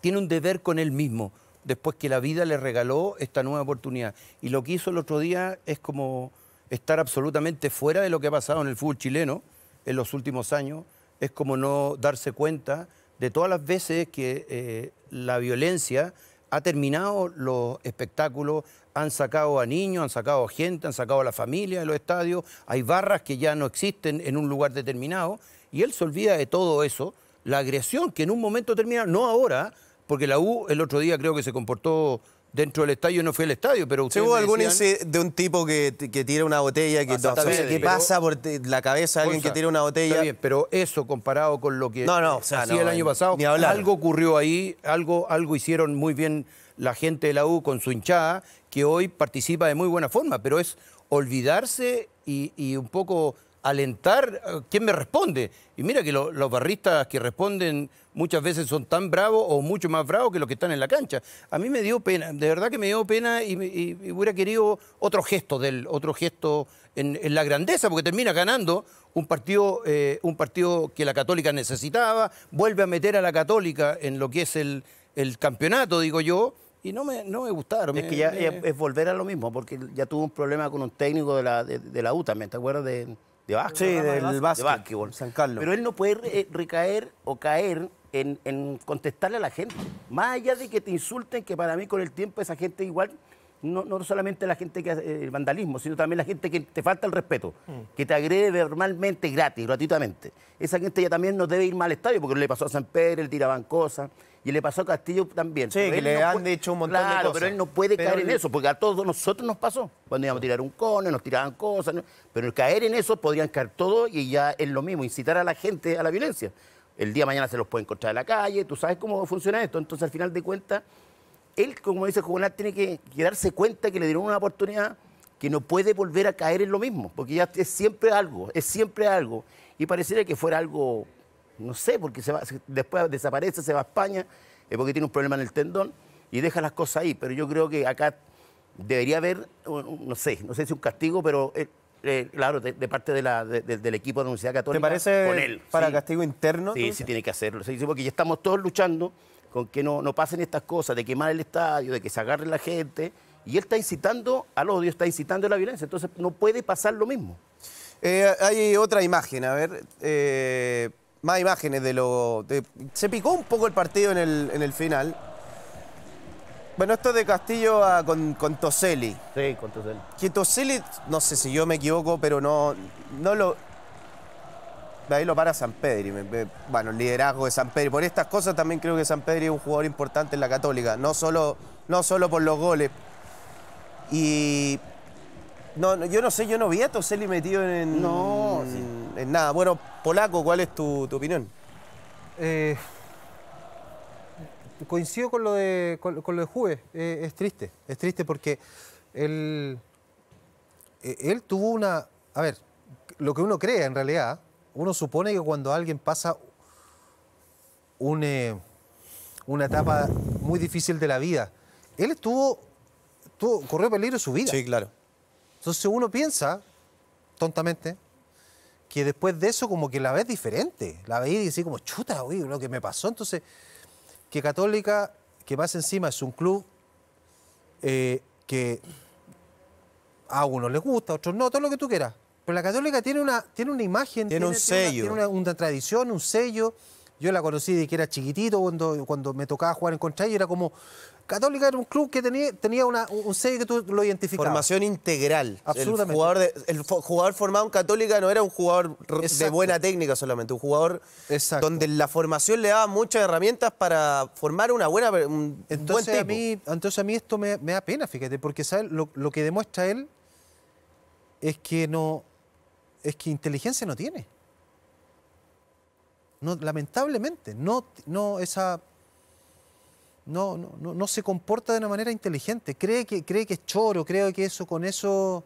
tiene un deber con él mismo después que la vida le regaló esta nueva oportunidad. Y lo que hizo el otro día es como estar absolutamente fuera de lo que ha pasado en el fútbol chileno en los últimos años, es como no darse cuenta de todas las veces que eh, la violencia ha terminado los espectáculos, han sacado a niños, han sacado a gente, han sacado a la familia de los estadios, hay barras que ya no existen en un lugar determinado, y él se olvida de todo eso, la agresión que en un momento termina, no ahora, porque la U el otro día creo que se comportó dentro del estadio, no fue el estadio, pero ¿Hubo algún de un tipo que, que, tira una botella, que, ah, pasa por la cabeza de alguien que tira una botella? bien, pero eso comparado con lo que no, el año pasado, algo ocurrió ahí, algo, algo hicieron muy bien la gente de la U con su hinchada que hoy participa de muy buena forma, pero es olvidarse y, un poco alentar eh, quién me responde. Y mira que los barristas que responden muchas veces son tan bravos o mucho más bravos que los que están en la cancha. A mí me dio pena, de verdad que me dio pena y, hubiera querido otro gesto del, otro gesto en, la grandeza, porque termina ganando un partido, eh, un partido que la Católica necesitaba, vuelve a meter a la Católica en lo que es el campeonato, digo yo y no me, gustaron. Es que ya es volver a lo mismo, porque ya tuvo un problema con un técnico de la, de, ¿te acuerdas? De, de Sí, del básquetbol, San Carlos. Pero él no puede eh, recaer o caer en, contestarle a la gente. Más allá de que te insulten, que para mí con el tiempo esa gente igual, no, no solamente la gente que hace eh, el vandalismo, sino también la gente que te falta el respeto, mm. que te agrede verbalmente gratis, gratuitamente. Esa gente ya también no debe ir mal estadio, porque le pasó a San Pedro, el tiraban cosas. Y le pasó a Castillo también. Sí, que le han dicho un montón de cosas. pero él no puede caer en eso, porque a todos nosotros nos pasó. Cuando íbamos a tirar un cone, nos tiraban cosas. Pero el caer en eso podrían caer todos, y ya es lo mismo, incitar a la gente a la violencia. El día de mañana se los puede encontrar en la calle, tú sabes cómo funciona esto. Entonces, al final de cuentas, él, como dice Juvenal, tiene que darse cuenta que le dieron una oportunidad que no puede volver a caer en lo mismo, porque ya es siempre algo, es siempre algo. Y pareciera que fuera algo no sé, porque se después desaparece, se va a España, es eh, porque tiene un problema en el tendón y deja las cosas ahí. Pero yo creo que acá debería haber, no sé, no sé si un castigo, pero eh, eh, claro, de, parte del equipo de la Universidad Católica. ¿Te parece para castigo interno? Sí, sí, tiene que hacerlo. porque ya estamos todos luchando con que no, no pasen estas cosas, de quemar el estadio, de que se agarre la gente. Y él está incitando al odio, está incitando a la violencia. Entonces no puede pasar lo mismo. hay otra imagen, a ver más imágenes de lo... se picó un poco el partido en el, final. Bueno, esto de Castillo con, con, Toselli. Sí, con Toselli. Que Toselli, no sé si yo me equivoco, pero no, no lo... De ahí lo para San Pedri. Bueno, el liderazgo de San Pedri. Por estas cosas también creo que San Pedri es un jugador importante en la Católica. No solo, no solo por los goles. Y no, yo no sé, yo no vi a Toselli metido en. No, sí en nada. Bueno, Polaco, ¿cuál es tu, opinión? Eh, coincido con lo de, con, lo de Juve. Eh, es triste, es triste porque él, eh, él tuvo una... A ver, lo que uno cree en realidad, uno supone que cuando alguien pasa una etapa muy difícil de la vida, él estuvo, estuvo corrió peligro su vida. Sí, claro. Entonces uno piensa, tontamente, que después de eso como que la ves diferente, la veis y decís como, chuta, uy, lo que me pasó. Entonces, que Católica, que más encima es un club eh, que a unos les gusta, a otros no, todo lo que tú quieras. Pero la Católica tiene una, tiene una imagen, tiene, un sello. una tradición, un sello yo la conocí de que era chiquitito, cuando, cuando me tocaba jugar en contra ella, era como... Católica era un club que tenía, tenía un sello que tú lo identificabas. Formación integral. Absolutamente. El jugador, el jugador formado en Católica no era un jugador de buena técnica solamente, un jugador donde la formación le daba muchas herramientas para formar una buena, entonces, a mí, entonces a mí esto me, da pena, fíjate, porque Lo, lo que demuestra él es que no es que inteligencia no tiene lamentablemente, no, no, esa, no, no, se comporta de una manera inteligente. Cree que, cree que es choro, cree que eso con eso.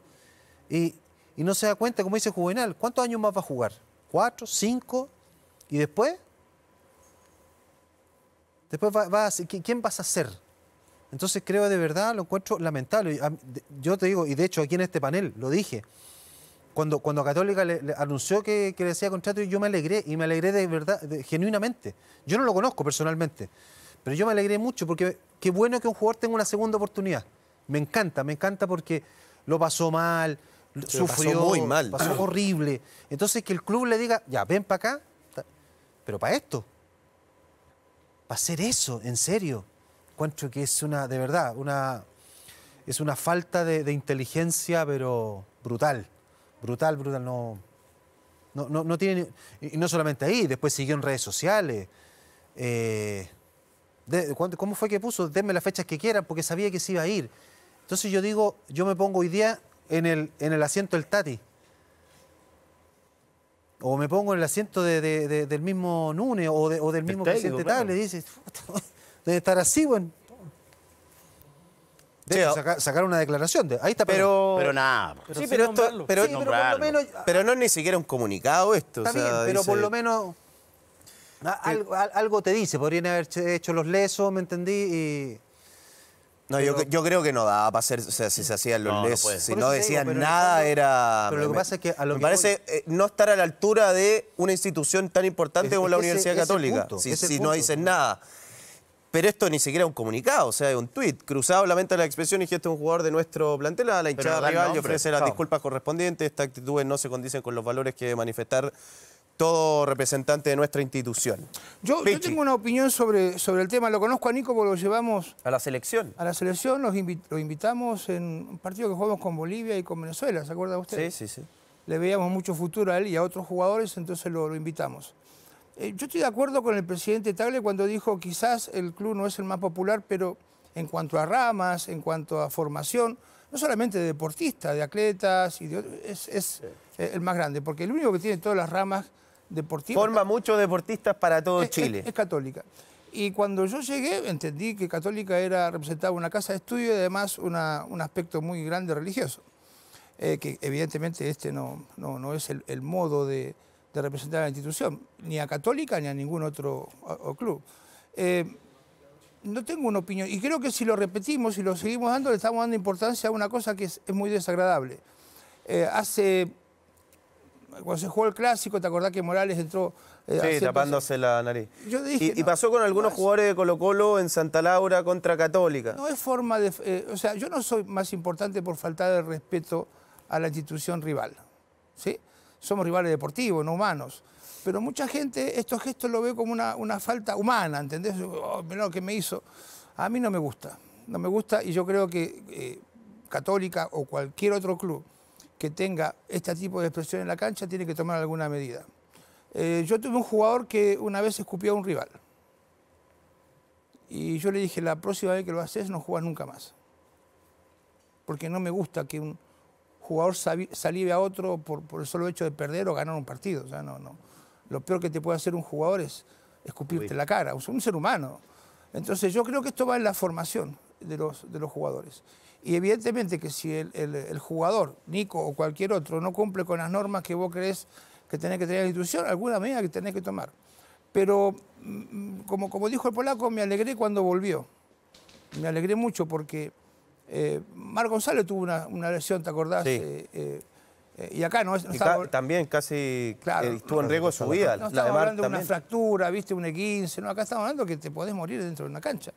Y, no se da cuenta, como dice Juvenal, ¿cuántos años más va a jugar? ¿Cuatro? ¿Cinco? ¿Y después? Después va, ¿quién vas a ser? Entonces creo de verdad, lo encuentro lamentable. Yo te digo, y de hecho aquí en este panel lo dije, cuando, Católica le, anunció que, que, le hacía contrato, yo me alegré y me alegré de verdad, genuinamente. Yo no lo conozco personalmente, pero yo me alegré mucho porque qué bueno que un jugador tenga una segunda oportunidad. Me encanta, me encanta porque lo pasó mal, sufrió, pasó mal. horrible. Entonces que el club le diga, ya, ven para acá, pero para esto, para hacer eso, en serio. Encuentro que es una, de verdad, una, es una falta de inteligencia, pero brutal. Brutal, brutal, no. No, no, no tiene. Y no solamente ahí, después siguió en redes sociales. Eh, ¿Cómo fue que puso? Denme las fechas que quieran, porque sabía que se iba a ir. Entonces yo digo, yo me pongo hoy día en el, en el asiento del Tati. O me pongo en el asiento del mismo Nune o, del mismo presidente Table. Dice, debe estar así, bueno sacar una declaración. De, ahí está, pero. Pero nada. Pero no es ni siquiera un comunicado esto. Está bien, pero por lo menos. Algo, te dice. Podrían haber hecho los lesos, ¿me entendí? No, yo, creo que no daba para hacer, si se hacían los lesos, si no decían nada era... Pero lo que pasa es que a lo Me parece eh, no estar a la altura de una institución tan importante como la Universidad Católica, si, no dicen nada. Pero esto ni siquiera es un comunicado, o sea, un tuit. Cruzado lamenta la expresión y es un jugador de nuestro plantel a la hinchada rival y ofrece las disculpas correspondientes. Esta actitud no se condice con los valores que debe manifestar todo representante de nuestra institución. Yo, tengo una opinión sobre, sobre el tema, lo conozco a Nico porque lo llevamos... A la selección. A la selección, lo invitamos en un partido que jugamos con Bolivia y con Venezuela, ¿se acuerda usted? Sí, sí, sí. Le veíamos mucho futuro a él y a otros jugadores, entonces lo invitamos. Eh, yo estoy de acuerdo con el presidente Tagle cuando dijo quizás el club no es el más popular, pero en cuanto a ramas, en cuanto a formación, no solamente de deportistas, de atletas, y es, eh, el más grande, porque el único que tiene todas las ramas deportivas... Forma muchos deportistas para todo Chile. Es, católica. Y cuando yo llegué entendí que católica era representaba una casa de estudio y además un aspecto muy grande religioso, eh, que evidentemente este no, no, es el modo de, de representar a la institución, ni a Católica ni a ningún otro club. Eh, no tengo una opinión, y creo que si lo repetimos y lo seguimos dando, le estamos dando importancia a una cosa que es, muy desagradable. Eh, hace cuando se jugó el clásico, ¿te acordás que Morales entró? Eh, sí, tapándose la nariz. y, pasó con algunos jugadores de Colo-Colo en Santa Laura contra Católica. No es forma de. o sea, yo no soy más importante por faltar el respeto a la institución rival. ¿Sí? somos rivales deportivos, no humanos. Pero mucha gente estos gestos lo ve como una, falta humana, ¿entendés? ¿Qué oh, que me hizo. A mí no me gusta, no me gusta y yo creo que eh, Católica o cualquier otro club que tenga este tipo de expresión en la cancha tiene que tomar alguna medida. Eh, yo tuve un jugador que una vez escupió a un rival. Y yo le dije, la próxima vez que lo haces no juegas nunca más. Porque no me gusta que un, jugador salive a otro por, el solo hecho de perder o ganar un partido. O sea, no, no. Lo peor que te puede hacer un jugador es escupirte la cara, un ser humano. Entonces yo creo que esto va en la formación de los, de los jugadores. Y evidentemente que si el, jugador, Nico o cualquier otro, no cumple con las normas que vos crees que tenés que tener la institución, alguna medida que tenés que tomar. Pero mm, mm, como, como dijo el polaco, me alegré cuando volvió. Me alegré mucho porque eh, Mar González tuvo una, lesión, ¿te acordás? Eh, eh, y acá no, También casi claro, estuvo en riesgo su vida. No, estamos hablando de una fractura, viste, un E15. No, acá estamos hablando que te podés morir dentro de una cancha.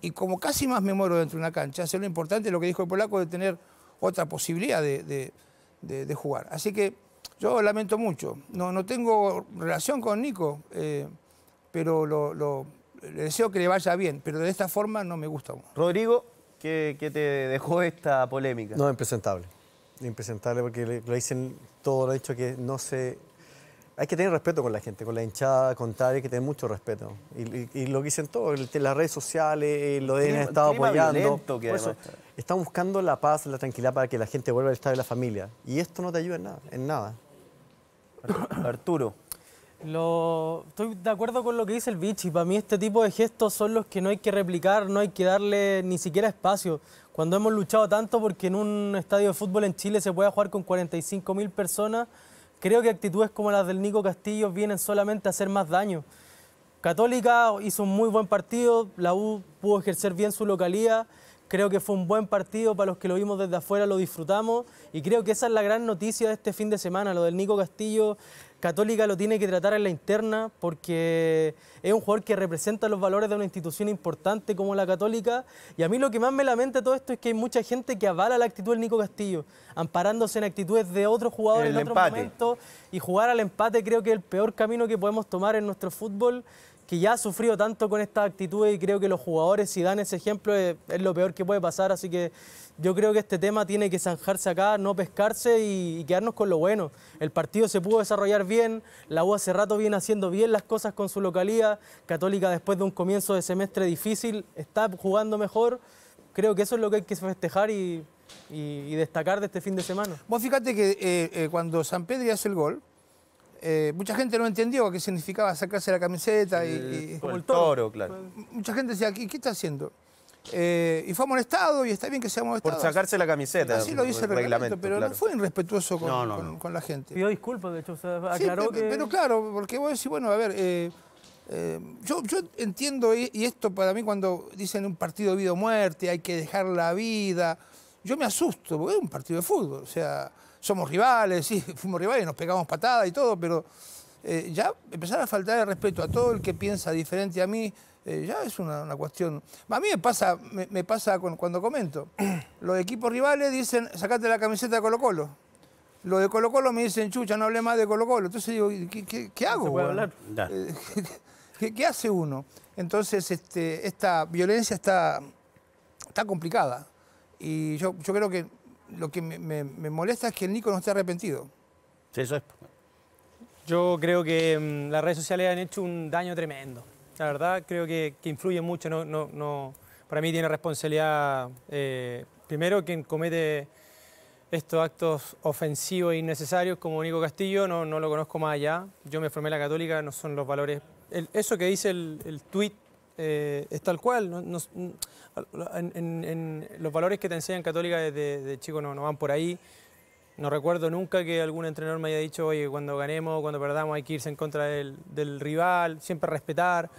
Y como casi más me muero dentro de una cancha, es lo importante lo que dijo el polaco de tener otra posibilidad de, jugar. Así que yo lamento mucho. No, no tengo relación con Nico, pero lo, le deseo que le vaya bien. Pero de esta forma no me gusta. Rodrigo, ¿Qué, te dejó esta polémica? No, impresentable. Impresentable porque lo dicen todo, lo han dicho que no se... Hay que tener respeto con la gente, con la hinchada, con tal, hay que tener mucho respeto. Y, y, lo dicen todos, las redes sociales, eh, lo han estado apoyando. están buscando la paz, la tranquilidad para que la gente vuelva al estado de la familia. Y esto no te ayuda nada. En nada. Arturo. Lo, estoy de acuerdo con lo que dice el Vichy. Para mí este tipo de gestos son los que no hay que replicar, no hay que darle ni siquiera espacio. Cuando hemos luchado tanto porque en un estadio de fútbol en Chile se pueda jugar con 45 mil personas, creo que actitudes como las del Nico Castillo vienen solamente a hacer más daño. Católica hizo un muy buen partido, la U pudo ejercer bien su localidad, creo que fue un buen partido para los que lo vimos desde afuera, lo disfrutamos y creo que esa es la gran noticia de este fin de semana, lo del Nico Castillo Católica lo tiene que tratar en la interna porque es un jugador que representa los valores de una institución importante como la Católica. Y a mí lo que más me lamenta todo esto es que hay mucha gente que avala la actitud del Nico Castillo, amparándose en actitudes de otros jugadores en empate. momento. Y jugar al empate creo que es el peor camino que podemos tomar en nuestro fútbol que ya ha sufrido tanto con esta actitud y creo que los jugadores si dan ese ejemplo es, lo peor que puede pasar, así que yo creo que este tema tiene que zanjarse acá, no pescarse y, quedarnos con lo bueno. El partido se pudo desarrollar bien, la U hace rato viene haciendo bien las cosas con su localía, Católica después de un comienzo de semestre difícil está jugando mejor, creo que eso es lo que hay que festejar y, destacar de este fin de semana. Vos fíjate que eh, eh, cuando San Pedro hace el gol, eh, mucha gente no entendió qué significaba sacarse la camiseta y, Como el toro, claro. Mucha gente decía, ¿qué, está haciendo? Eh, y fue amonestado y está bien que sea amonestado. Por sacarse la camiseta. Así lo dice el reglamento, pero no fue irrespetuoso con, la gente. Pido disculpas, de hecho, se aclaró Pero claro, porque vos decís, bueno, a ver, eh, yo, entiendo, y, y, esto para mí cuando dicen un partido de vida o muerte, hay que dejar la vida, yo me asusto, porque es un partido de fútbol, o sea somos rivales, sí, fuimos rivales, nos pegamos patadas y todo, pero eh, ya empezar a faltar el respeto a todo el que piensa diferente a mí, eh, ya es una, cuestión. A mí me pasa, me, pasa cuando comento. Los equipos rivales dicen, sacate la camiseta de Colo Colo. Los de Colo Colo me dicen, chucha, no hable más de Colo Colo. Entonces digo, ¿qué, hago? Eh, ¿Qué, hace uno? Entonces este, esta violencia está, está complicada. Y yo, yo creo que lo que me, molesta es que el Nico no esté arrepentido. Sí, eso es. Yo creo que mm, las redes sociales han hecho un daño tremendo. La verdad, creo que, que influye mucho. No, no, para mí tiene responsabilidad, eh, primero, quien comete estos actos ofensivos e innecesarios como Nico Castillo, no, lo conozco más allá. Yo me formé la católica, no son los valores. eso que dice el, el tuit eh, es tal cual. Mm, en, los valores que te enseñan católica desde de chico no, van por ahí. No recuerdo nunca que algún entrenador me haya dicho, oye, cuando ganemos, cuando perdamos hay que irse en contra del, rival, siempre respetar.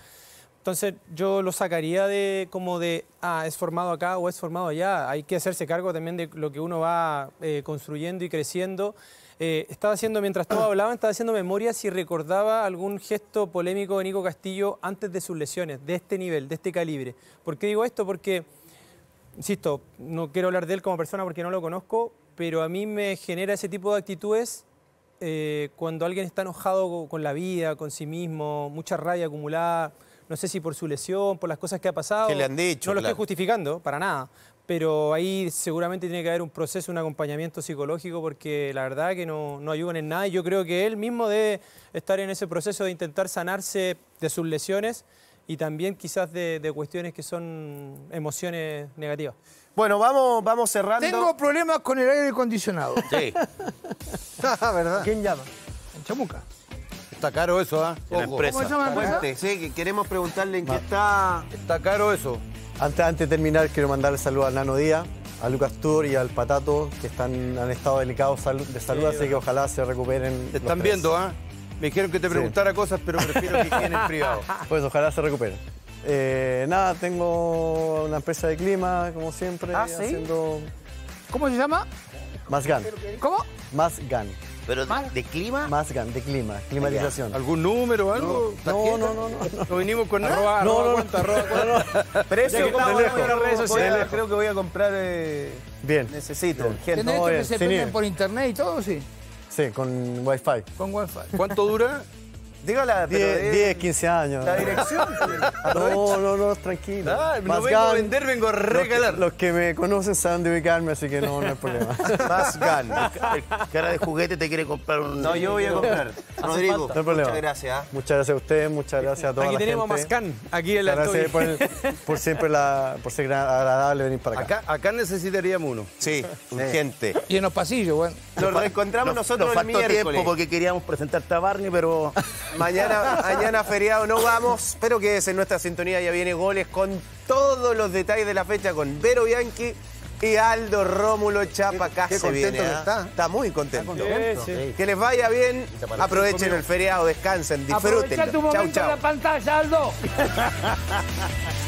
Entonces yo lo sacaría de como de, ah, es formado acá o es formado allá. Hay que hacerse cargo también de lo que uno va eh, construyendo y creciendo. Eh, estaba haciendo, mientras todos hablaban, estaba haciendo memoria si recordaba algún gesto polémico de Nico Castillo antes de sus lesiones, de este nivel, de este calibre. ¿Por qué digo esto? Porque, insisto, no quiero hablar de él como persona porque no lo conozco, pero a mí me genera ese tipo de actitudes eh, cuando alguien está enojado con la vida, con sí mismo, mucha rabia acumulada, no sé si por su lesión, por las cosas que ha pasado. Que le han dicho. No lo estoy justificando, para nada. Pero ahí seguramente tiene que haber un proceso, un acompañamiento psicológico, porque la verdad que no, no ayudan en nada. yo creo que él mismo debe estar en ese proceso de intentar sanarse de sus lesiones y también quizás de, cuestiones que son emociones negativas. Bueno, vamos, vamos cerrando. Tengo problemas con el aire acondicionado. Sí. ¿Verdad? ¿Quién llama? En Chamuca. Está caro eso, ¿ah? ¿eh? Empresa. ¿Cómo se llama Sí, que queremos preguntarle en qué está. Está caro eso. Antes, de terminar, quiero mandarle saludos al Nano Día, a Lucas Tour y al Patato, que están, han estado delicados de salud, así que ojalá se recuperen. Te están viendo, ¿ah? Me dijeron que te preguntara cosas, pero prefiero que en privado. Pues ojalá se recuperen. Eh, nada, tengo una empresa de clima, como siempre, ah, haciendo... ¿Cómo se llama? Más GAN. ¿Cómo? Más GAN. Pero de clima. Massgan, de clima, climatización. ¿Algún número o algo? No, no, no, no, vinimos con arroba, no, no, arroba, no, Precio, redes sociales. Creo que voy a comprar. Eh, Bien. Necesito. ¿Tenés que se por internet y todo, sí? Sí, con Wi-Fi. Con Wi-Fi. ¿Cuánto dura? Dígala, 10, 10, 15 años. La dirección. no, no, no, tranquilo. Ah, no vengo a vender, vengo a regalar. Los que, me conocen saben de ubicarme, así que no, no hay problema. Más GAN. Cara de juguete te quiere comprar un. No, yo voy a comprar. Rodrigo, no hay problema. muchas gracias. ¿ah? Muchas gracias a ustedes, muchas gracias a toda aquí la gente. Aquí tenemos más can, aquí en la Gracias por, siempre la, por ser agradable venir para acá. Acá, necesitaríamos uno. Sí, urgente. Y en los pasillos, bueno. Nos reencontramos nosotros nos faltó el tiempo porque queríamos presentar Tabarni Barney, pero... Mañana, mañana feriado no vamos, Espero que es en nuestra sintonía. Ya viene goles con todos los detalles de la fecha con Vero Bianchi y Aldo Rómulo Chapa Qué, contento ¿ah? está. Está muy contento. Que les vaya bien. Aprovechen el feriado, descansen, disfruten. Aprovecha tu momento en la pantalla, Aldo.